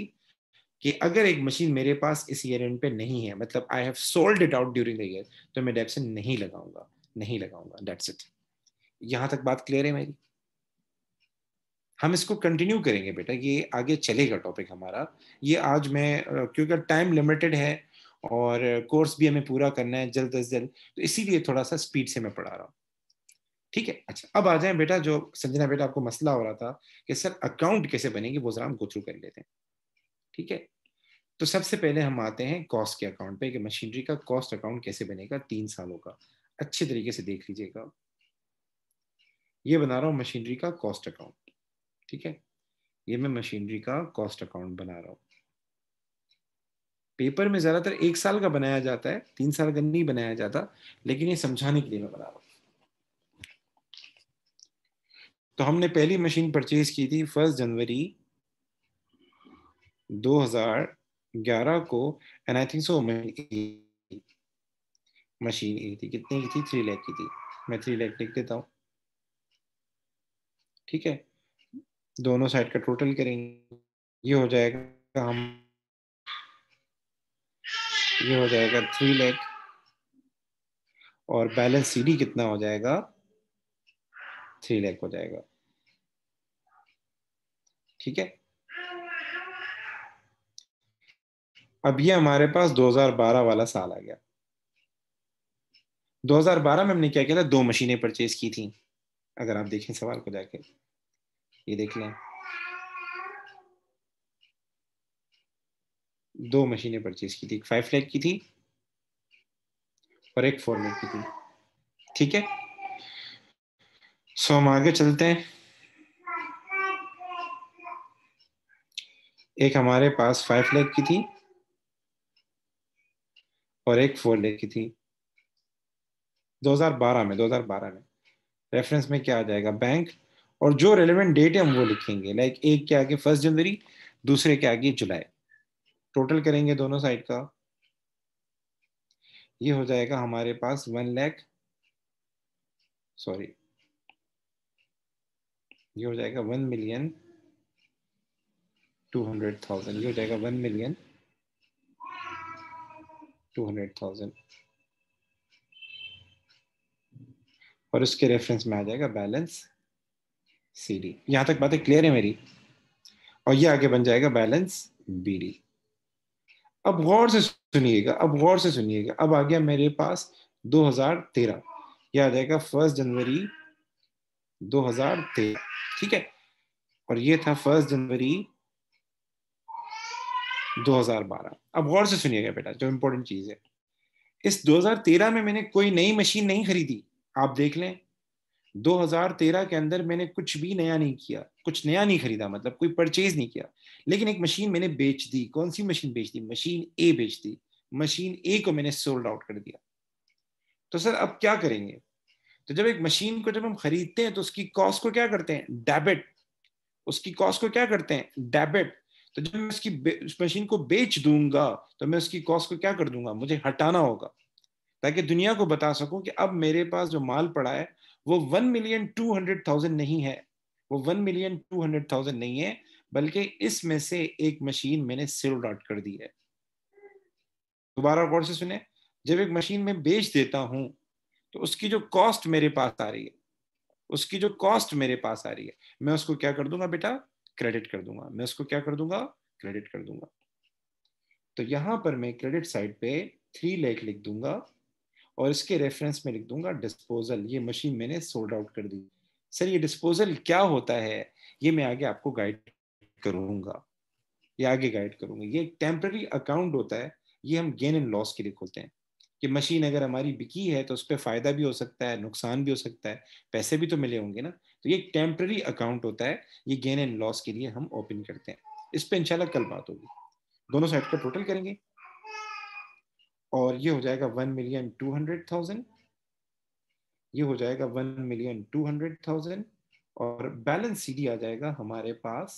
कि अगर एक मशीन मेरे पास इस ईयर एंड पे नहीं है मतलब I have sold it out during the year तो मैं डेप्सन नहीं लगाऊंगा नहीं लगाऊंगा डेट्स इट यहाँ तक बात क्लियर है मेरी हम इसको कंटिन्यू करेंगे बेटा ये आगे चलेगा टॉपिक हमारा ये आज मैं क्योंकि टाइम लिमिटेड है और कोर्स भी हमें पूरा करना है जल्द अज जल्द तो इसीलिए थोड़ा सा स्पीड से मैं पढ़ा रहा हूँ ठीक है अच्छा अब आ जाए बेटा जो संजना बेटा आपको मसला हो रहा था कि सर अकाउंट कैसे बनेंगे वो जरा हम गोथ्रू कर लेते हैं ठीक है तो सबसे पहले हम आते हैं कॉस्ट के अकाउंट पे कि मशीनरी का कॉस्ट अकाउंट कैसे बनेगा तीन सालों का अच्छे तरीके से देख लीजिएगा ये बना रहा हूँ मशीनरी का कॉस्ट अकाउंट ठीक है ये मैं मशीनरी का कॉस्ट अकाउंट बना रहा हूँ पेपर में ज़्यादातर एक साल का बनाया जाता है तीन साल का नहीं बनाया जाता लेकिन ये समझाने के लिए मैं बना रहा हूँ तो हमने पहली मशीन परचेज की थी फर्स्ट जनवरी 2011 को and I think so machine A थी कितने की थी थ्री लैख की थी मैं थ्री लैख लिख देता हूँ ठीक है दोनों साइड का टोटल करेंगे ये हो जाएगा हम ये हो जाएगा थ्री लैख और बैलेंस सीडी कितना हो जाएगा थ्री लैख हो जाएगा ठीक है अब ये हमारे पास 2012 वाला साल आ गया 2012 में हमने क्या किया था दो मशीनें परचेज की थी अगर आप देखें सवाल को जाके ये देख लें दो मशीनें परचेज की थी फाइव लैख की थी और एक फोर लैख की थी ठीक है सो हम आगे चलते हैं एक हमारे पास फाइव लैख की थी और एक फोर लैख की थी 2012 में 2012 में रेफरेंस में क्या आ जाएगा बैंक और जो रेलिवेंट डेट है हम वो लिखेंगे लाइक like एक के आगे फर्स्ट जनवरी दूसरे के आगे जुलाई टोटल करेंगे दोनों साइड का ये हो जाएगा हमारे पास वन लैख सॉरी ये हो जाएगा one million two hundred thousand ये हो जाएगा one million two hundred thousand और उसके रेफरेंस में आ जाएगा बैलेंस सी डी यहां तक बातें क्लियर है मेरी और ये आगे बन जाएगा बैलेंस बी डी अब गौर से सुनिएगा अब गौर से सुनिएगा अब आ गया मेरे पास 2013 यह आ जाएगा फर्स्ट जनवरी 2013 ठीक है और ये था फर्स्ट जनवरी 2012 अब गौर से सुनिएगा बेटा जो इंपॉर्टेंट चीज है इस 2013 में मैंने कोई नई मशीन नहीं खरीदी आप देख लें 2013 के अंदर मैंने कुछ भी नया नहीं किया कुछ नया नहीं खरीदा मतलब कोई परचेज नहीं किया लेकिन एक मशीन मैंने बेच दी कौन सी मशीन बेच दी मशीन ए बेच दी मशीन ए को मैंने सोल्ड आउट कर दिया तो सर अब क्या करेंगे तो जब एक मशीन को जब हम खरीदते हैं तो उसकी कॉस्ट को क्या करते हैं डेबिट उसकी कॉस्ट को क्या करते हैं डेबिट तो जब मैं उसकी उस मशीन को बेच दूंगा तो मैं उसकी कॉस्ट को क्या कर दूंगा मुझे हटाना होगा ताकि दुनिया को बता सकूं कि अब मेरे पास जो माल पड़ा है वो one million two hundred thousand नहीं है वो one million two hundred thousand नहीं है बल्कि इसमें से एक मशीन मैंने सेल डॉट कर दी है दोबारा गौर से सुने जब एक मशीन में बेच देता हूं तो उसकी जो कॉस्ट मेरे पास आ रही है उसकी जो कॉस्ट मेरे पास आ रही है मैं उसको क्या कर दूंगा बेटा क्रेडिट कर दूंगा मैं उसको क्या कर दूंगा क्रेडिट कर दूंगा तो यहां पर मैं क्रेडिट साइड पे थ्री लेख लिख दूंगा और इसके रेफरेंस में लिख दूंगा डिस्पोजल ये मशीन मैंने सोल्ड आउट कर दी सर ये डिस्पोजल क्या होता है ये मैं आगे आपको गाइड करूंगा ये आगे गाइड करूंगा ये एक टेम्प्रेरी अकाउंट होता है ये हम गेन एंड लॉस के लिए खोलते हैं कि मशीन अगर हमारी बिकी है तो उस पर फायदा भी हो सकता है नुकसान भी हो सकता है पैसे भी तो मिले होंगे ना तो ये एक टेम्प्रेरी अकाउंट होता है ये गेन एंड लॉस के लिए हम ओपन करते हैं इस पर इंशाल्लाह कल बात होगी दोनों साइड का टोटल करेंगे और ये हो जाएगा one million two hundred thousand ये हो जाएगा one million two hundred thousand और बैलेंस सीडी आ जाएगा हमारे पास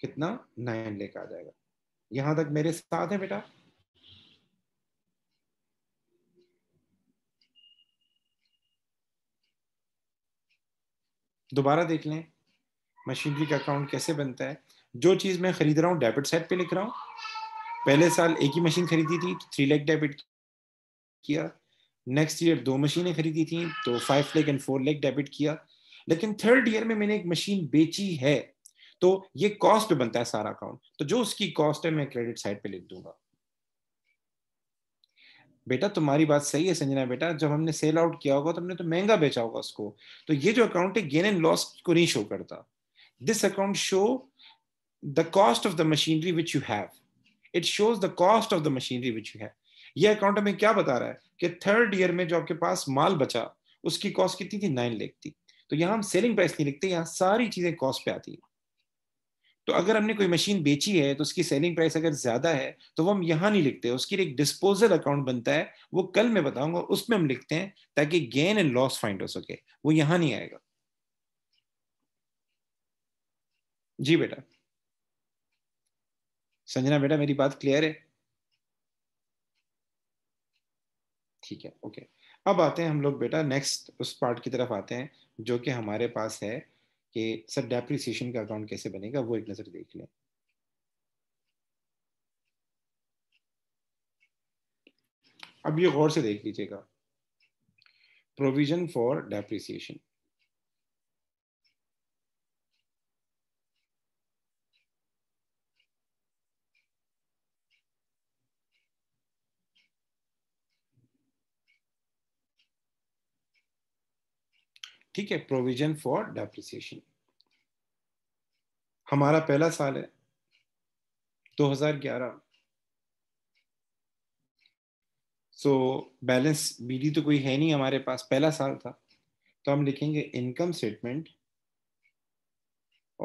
कितना नाइन लेकर आ जाएगा यहां तक मेरे साथ है बेटा दोबारा देख लें मशीनरी का अकाउंट कैसे बनता है जो चीज मैं खरीद रहा हूं डेबिट साइड पे लिख रहा हूं पहले साल एक ही मशीन खरीदी थी तो थ्री लेग डेबिट किया नेक्स्ट ईयर दो मशीनें खरीदी थी तो five lakh and four lakh debit किया लेकिन थर्ड ईयर में मैंने एक मशीन बेची है तो ये कॉस्ट पे बनता है सारा अकाउंट तो जो उसकी कॉस्ट है मैं क्रेडिट साइड पे लिख दूंगा बेटा तुम्हारी बात सही है संजना बेटा जब हमने सेल आउट किया होगा तो हमने तो महंगा बेचा होगा उसको तो ये जो अकाउंट है गेन एंड लॉस को नहीं शो करता this account show the cost of the machinery which you have it shows the cost of the machinery which you है यह अकाउंट हमें क्या बता रहा है कि थर्ड ईयर में जो आपके पास माल बचा उसकी कॉस्ट कितनी थी नाइन लेख थी तो यहाँ हम सेलिंग प्राइस नहीं लिखते यहाँ सारी चीजें कॉस्ट पे आती है तो अगर हमने कोई मशीन बेची है तो उसकी सेलिंग प्राइस अगर ज्यादा है तो वो हम यहाँ नहीं लिखते उसके लिए एक डिस्पोजल अकाउंट बनता है वो कल मैं बताऊंगा उसमें हम लिखते हैं ताकि गेन एंड लॉस फाइंड हो सके वो यहाँ नहीं आएगा जी बेटा संजना बेटा मेरी बात क्लियर है ठीक है ओके अब आते हैं हम लोग बेटा नेक्स्ट उस पार्ट की तरफ आते हैं जो कि हमारे पास है कि सर डेप्रिसिएशन का अकाउंट कैसे बनेगा वो एक नज़र देख लें अब ये गौर से देख लीजिएगा प्रोविजन फॉर डेप्रिसिएशन ठीक है प्रोविजन फॉर डेप्रिसिएशन हमारा पहला साल है 2011 सो बैलेंस बीडी तो कोई है नहीं हमारे पास पहला साल था तो हम लिखेंगे इनकम स्टेटमेंट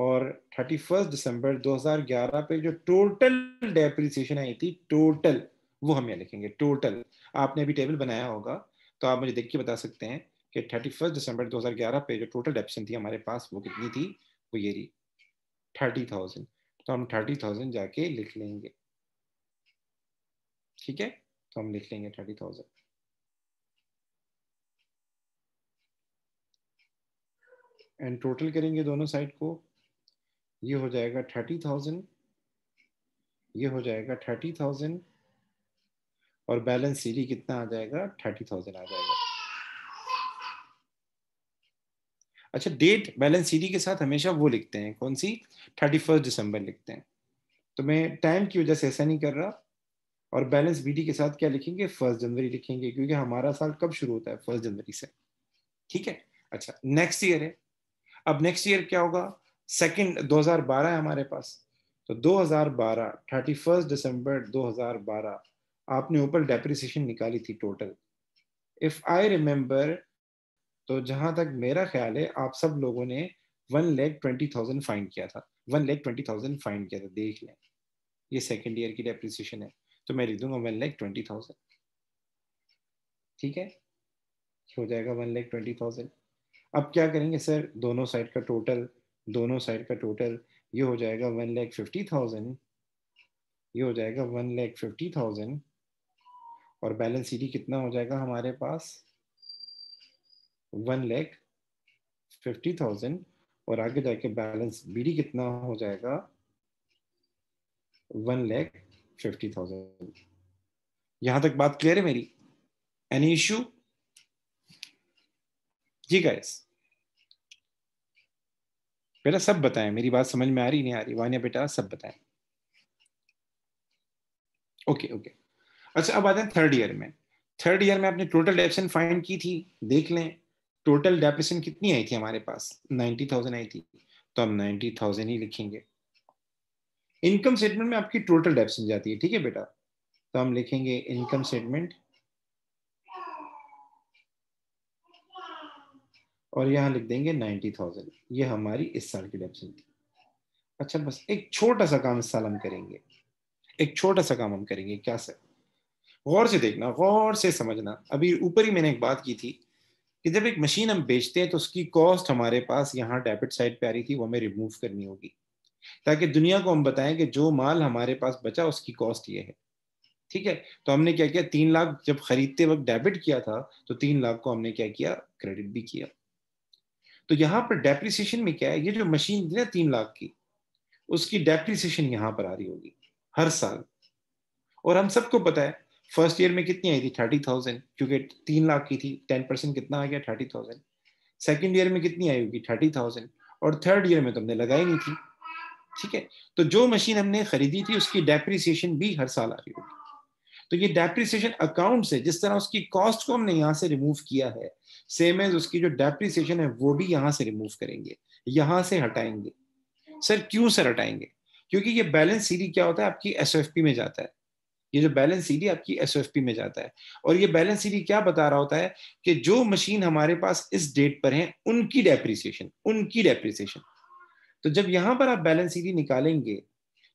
और 31 दिसंबर 2011 पे जो टोटल डेप्रिसिएशन आई थी टोटल वो हम यहाँ लिखेंगे टोटल आपने अभी टेबल बनाया होगा तो आप मुझे देख के बता सकते हैं कि थर्टी फर्स्ट दिसंबर 2011 पे जो टोटल डेप्सन थी हमारे पास वो कितनी थी वो ये रही थर्टी थाउजेंड तो हम थर्टी थाउजेंड जाके लिख लेंगे ठीक है तो हम लिख लेंगे थर्टी थाउजेंड एंड टोटल करेंगे दोनों साइड को ये हो जाएगा थर्टी थाउजेंड ये हो जाएगा थर्टी थाउजेंड और बैलेंस सीरी कितना आ जाएगा थर्टी थाउजेंड आ जाएगा अच्छा डेट बैलेंस सीडी के साथ हमेशा वो लिखते हैं कौन सी थर्टी फर्स्ट दिसंबर लिखते हैं तो मैं टाइम की वजह से ऐसा नहीं कर रहा और बैलेंस बीडी के साथ क्या लिखेंगे फर्स्ट जनवरी लिखेंगे क्योंकि हमारा साल कब शुरू होता है फर्स्ट जनवरी से ठीक है अच्छा नेक्स्ट ईयर है अब नेक्स्ट ईयर क्या होगा सेकेंड दो है हमारे पास तो 2012 थर्टी फर्स्ट दिसंबर 2012 आपने ऊपर डेप्रिसिएशन निकाली थी टोटल इफ आई रिमेम्बर तो जहां तक मेरा ख्याल है आप सब लोगों ने one lakh twenty thousand fine किया था one lakh twenty thousand fine किया था देख लें ये सेकेंड ईयर की डेप्रिसिएशन है तो मैं लिख दूंगा वन लेख ट्वेंटी थाउजेंड ठीक है हो जाएगा वन लेख ट्वेंटी थाउजेंड अब क्या करेंगे सर दोनों साइड का टोटल दोनों साइड का टोटल ये हो जाएगा वन लेख फिफ्टी थाउजेंड ये हो जाएगा वन लेख फिफ्टी थाउजेंड और बैलेंस सीडी कितना हो जाएगा हमारे पास वन लैख फिफ्टी थाउजेंड और आगे जाके बैलेंस डी कितना हो जाएगा वन लैख फिफ्टी थाउजेंड यहां तक बात क्लियर है मेरी एनी इश्यू जी गाइस बेटा सब बताएं मेरी बात समझ में आ रही नहीं आ रही वानिया बेटा सब बताएं ओके ओके अच्छा अब आते हैं थर्ड ईयर में थर्ड ईयर में आपने टोटल डेप्शन फाइंड की थी देख लें टोटल डेप्रेशन कितनी आई थी हमारे पास नाइन्टी थाउजेंड आई थी तो हम नाइन्टी थाउजेंड ही लिखेंगे इनकम स्टेटमेंट में आपकी टोटल डेप्रेशन जाती है ठीक है बेटा तो हम लिखेंगे इनकम स्टेटमेंट और यहां लिख देंगे नाइन्टी थाउजेंड ये हमारी इस साल की डेप्रेशन थी अच्छा बस एक छोटा सा काम इस साल हम करेंगे एक छोटा सा काम हम करेंगे क्या सर गौर से देखना गौर से समझना अभी ऊपर ही मैंने एक बात की थी कि जब एक मशीन हम बेचते हैं तो उसकी कॉस्ट हमारे पास यहाँ डेबिट साइड पे आ रही थी वो हमें रिमूव करनी होगी ताकि दुनिया को हम बताएं कि जो माल हमारे पास बचा उसकी कॉस्ट ये है ठीक है तो हमने क्या किया तीन लाख जब खरीदते वक्त डेबिट किया था तो तीन लाख को हमने क्या किया क्रेडिट भी किया तो यहाँ पर डेप्रिसिएशन में क्या है ये जो मशीन थी ना तीन लाख की उसकी डेप्रिसिएशन यहाँ पर आ रही होगी हर साल और हम सबको पता है फर्स्ट ईयर में कितनी आई थी थर्टी थाउजेंड क्योंकि तीन लाख की थी टेन परसेंट कितना आ गया थर्टी थाउजेंड सेकेंड ईयर में कितनी आई होगी थर्टी थाउजेंड और थर्ड ईयर में तो हमने लगाई नहीं थी ठीक है तो जो मशीन हमने खरीदी थी उसकी डेप्रिसिएशन भी हर साल आ रही होगी तो ये डेप्रिसिएशन अकाउंट से जिस तरह उसकी कॉस्ट को हमने यहाँ से रिमूव किया है सेम एज उसकी जो डेप्रिसिएशन है वो भी यहाँ से रिमूव करेंगे यहाँ से हटाएंगे सर क्यों सर हटाएंगे क्योंकि ये बैलेंस सीरी क्या होता है आपकी एस में जाता है ये जो बैलेंस सीडी आपकी एस में जाता है और ये बैलेंस सीडी क्या बता रहा होता है कि जो मशीन हमारे पास इस डेट पर है उनकी डेप्रिसिएशन उनकी डेप्रिसिएशन तो जब यहाँ पर आप बैलेंस सीडी निकालेंगे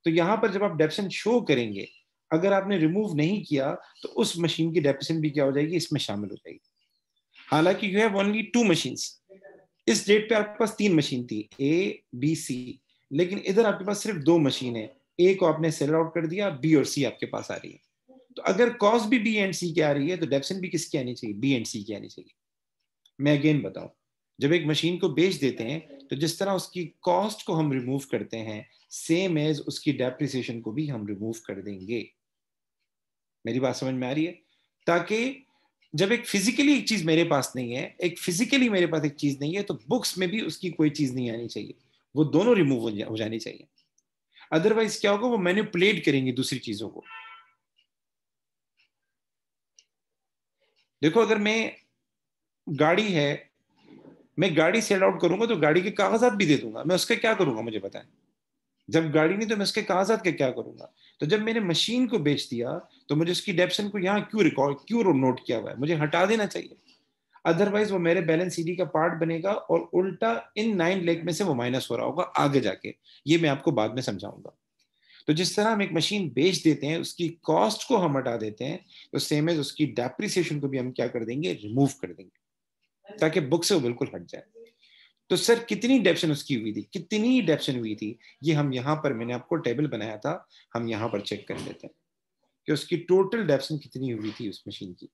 तो यहाँ पर जब आप डेप्सन शो करेंगे अगर आपने रिमूव नहीं किया तो उस मशीन की डेप्रिसन भी क्या हो जाएगी इसमें शामिल हो जाएगी हालांकि you have only two machine इस डेट पे आपके पास तीन मशीन थी ए बी सी लेकिन इधर आपके पास सिर्फ दो मशीन है ए को आपने सेल आउट कर दिया बी और सी आपके पास आ रही है तो अगर कॉस्ट भी बी एंड सी की आ रही है तो डेप्सन भी किसकी आनी चाहिए बी एंड सी की आनी चाहिए मैं अगेन बताऊं जब एक मशीन को बेच देते हैं तो जिस तरह उसकी कॉस्ट को हम रिमूव करते हैं सेम एज उसकी डेप्रिसिएशन को भी हम रिमूव कर देंगे मेरी बात समझ में आ रही है ताकि जब एक फिजिकली एक चीज मेरे पास नहीं है एक फिजिकली मेरे पास एक चीज नहीं है तो बुक्स में भी उसकी कोई चीज नहीं आनी चाहिए वो दोनों रिमूव हो जानी चाहिए अदरवाइज क्या होगा वो प्लेट करेंगे दूसरी चीजों को देखो अगर मैं गाड़ी है मैं गाड़ी सेल आउट करूंगा तो गाड़ी के कागजात भी दे दूंगा मैं उसका क्या करूंगा मुझे पता है जब गाड़ी नहीं तो मैं उसके कागजात का क्या करूंगा तो जब मैंने मशीन को बेच दिया तो मुझे उसकी डेप्सन को यहाँ क्यों रिकॉर्ड क्यों नोट किया हुआ है मुझे हटा देना चाहिए अदरवाइज वो मेरे बैलेंस सीडी का पार्ट बनेगा और उल्टा इन नाइन लेग में से वो माइनस हो रहा होगा आगे जाके ये मैं आपको बाद में समझाऊंगा तो जिस तरह हम एक मशीन बेच देते हैं उसकी कॉस्ट को हम हटा देते हैं तो सेम एज उसकी डेप्रिसिएशन को भी हम क्या कर देंगे रिमूव कर देंगे ताकि बुक से वो बिल्कुल हट जाए तो सर कितनी डेप्शन उसकी हुई थी कितनी डेप्शन हुई थी ये हम यहाँ पर मैंने आपको टेबल बनाया था हम यहाँ पर चेक कर लेते हैं कि उसकी टोटल डेप्शन कितनी हुई थी उस मशीन की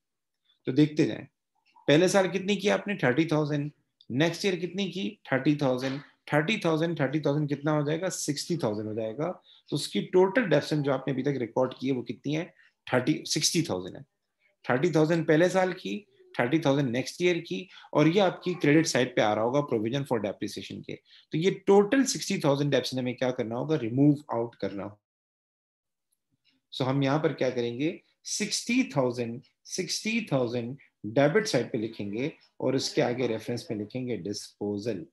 तो देखते जाएं पहले साल कितनी की आपने थर्टी थाउजेंड नेक्स्ट ईयर कितनी की thirty thousand thirty thousand thirty thousand कितना हो जाएगा सिक्सटी थाउजेंड हो जाएगा तो उसकी टोटल डेफिसिट जो आपने अभी तक रिकॉर्ड की है वो कितनी है थर्टी सिक्सटी थाउजेंड है थर्टी थाउजेंड पहले साल की थर्टी थाउजेंड नेक्स्ट ईयर की और ये आपकी क्रेडिट साइड पे आ रहा होगा प्रोविजन फॉर डेप्रिसिएशन के तो ये टोटल सिक्सटी थाउजेंड डेप्सिन हमें क्या करना होगा रिमूव आउट करना होगा सो so, हम यहाँ पर क्या करेंगे sixty thousand sixty thousand debit side पे लिखेंगे और इसके आगे रेफरेंस पे लिखेंगे डिस्पोजल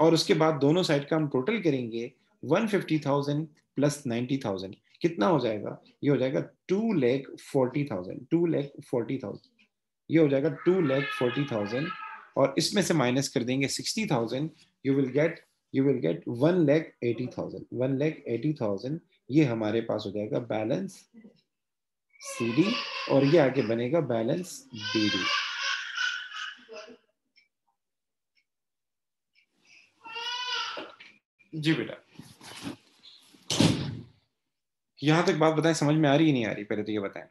और उसके बाद दोनों साइड का हम टोटल करेंगे 150,000 प्लस 90,000 कितना हो जाएगा ये हो जाएगा two lakh forty thousand two lakh forty thousand ये हो जाएगा टू लैख फोर्टी थाउजेंड और इसमें से माइनस कर देंगे sixty thousand you will get you will get one lakh eighty thousand one lakh eighty thousand ये हमारे पास हो जाएगा बैलेंस सी डी और ये आगे बनेगा बैलेंस बी डी जी बेटा यहां तक बात बताएं समझ में आ रही है नहीं आ रही पहले तो ये बताएं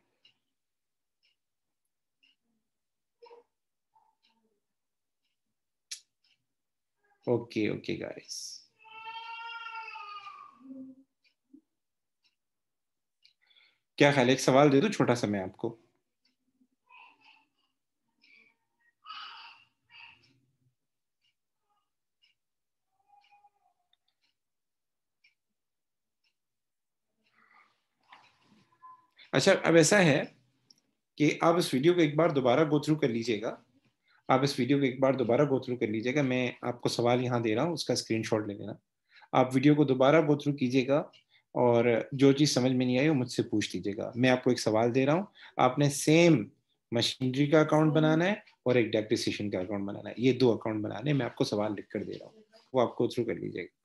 ओके ओके गाइस क्या ख्याल एक सवाल दे दो छोटा सा मैं आपको अच्छा अब ऐसा है कि आप इस वीडियो को एक बार दोबारा गो थ्रू कर लीजिएगा आप इस वीडियो को एक बार दोबारा गो थ्रू कर लीजिएगा मैं आपको सवाल यहाँ दे रहा हूँ उसका स्क्रीनशॉट ले लेना आप वीडियो को दोबारा गो थ्रू कीजिएगा और जो चीज़ समझ में नहीं आई वो मुझसे पूछ लीजिएगा मैं आपको एक सवाल दे रहा हूँ आपने सेम मशीनरी का अकाउंट बनाना है और एक डेप्रिसिएशन का अकाउंट बनाना है ये दो अकाउंट बनाने मैं आपको सवाल लिख कर दे रहा हूँ वो आपको थ्रू कर लीजिएगा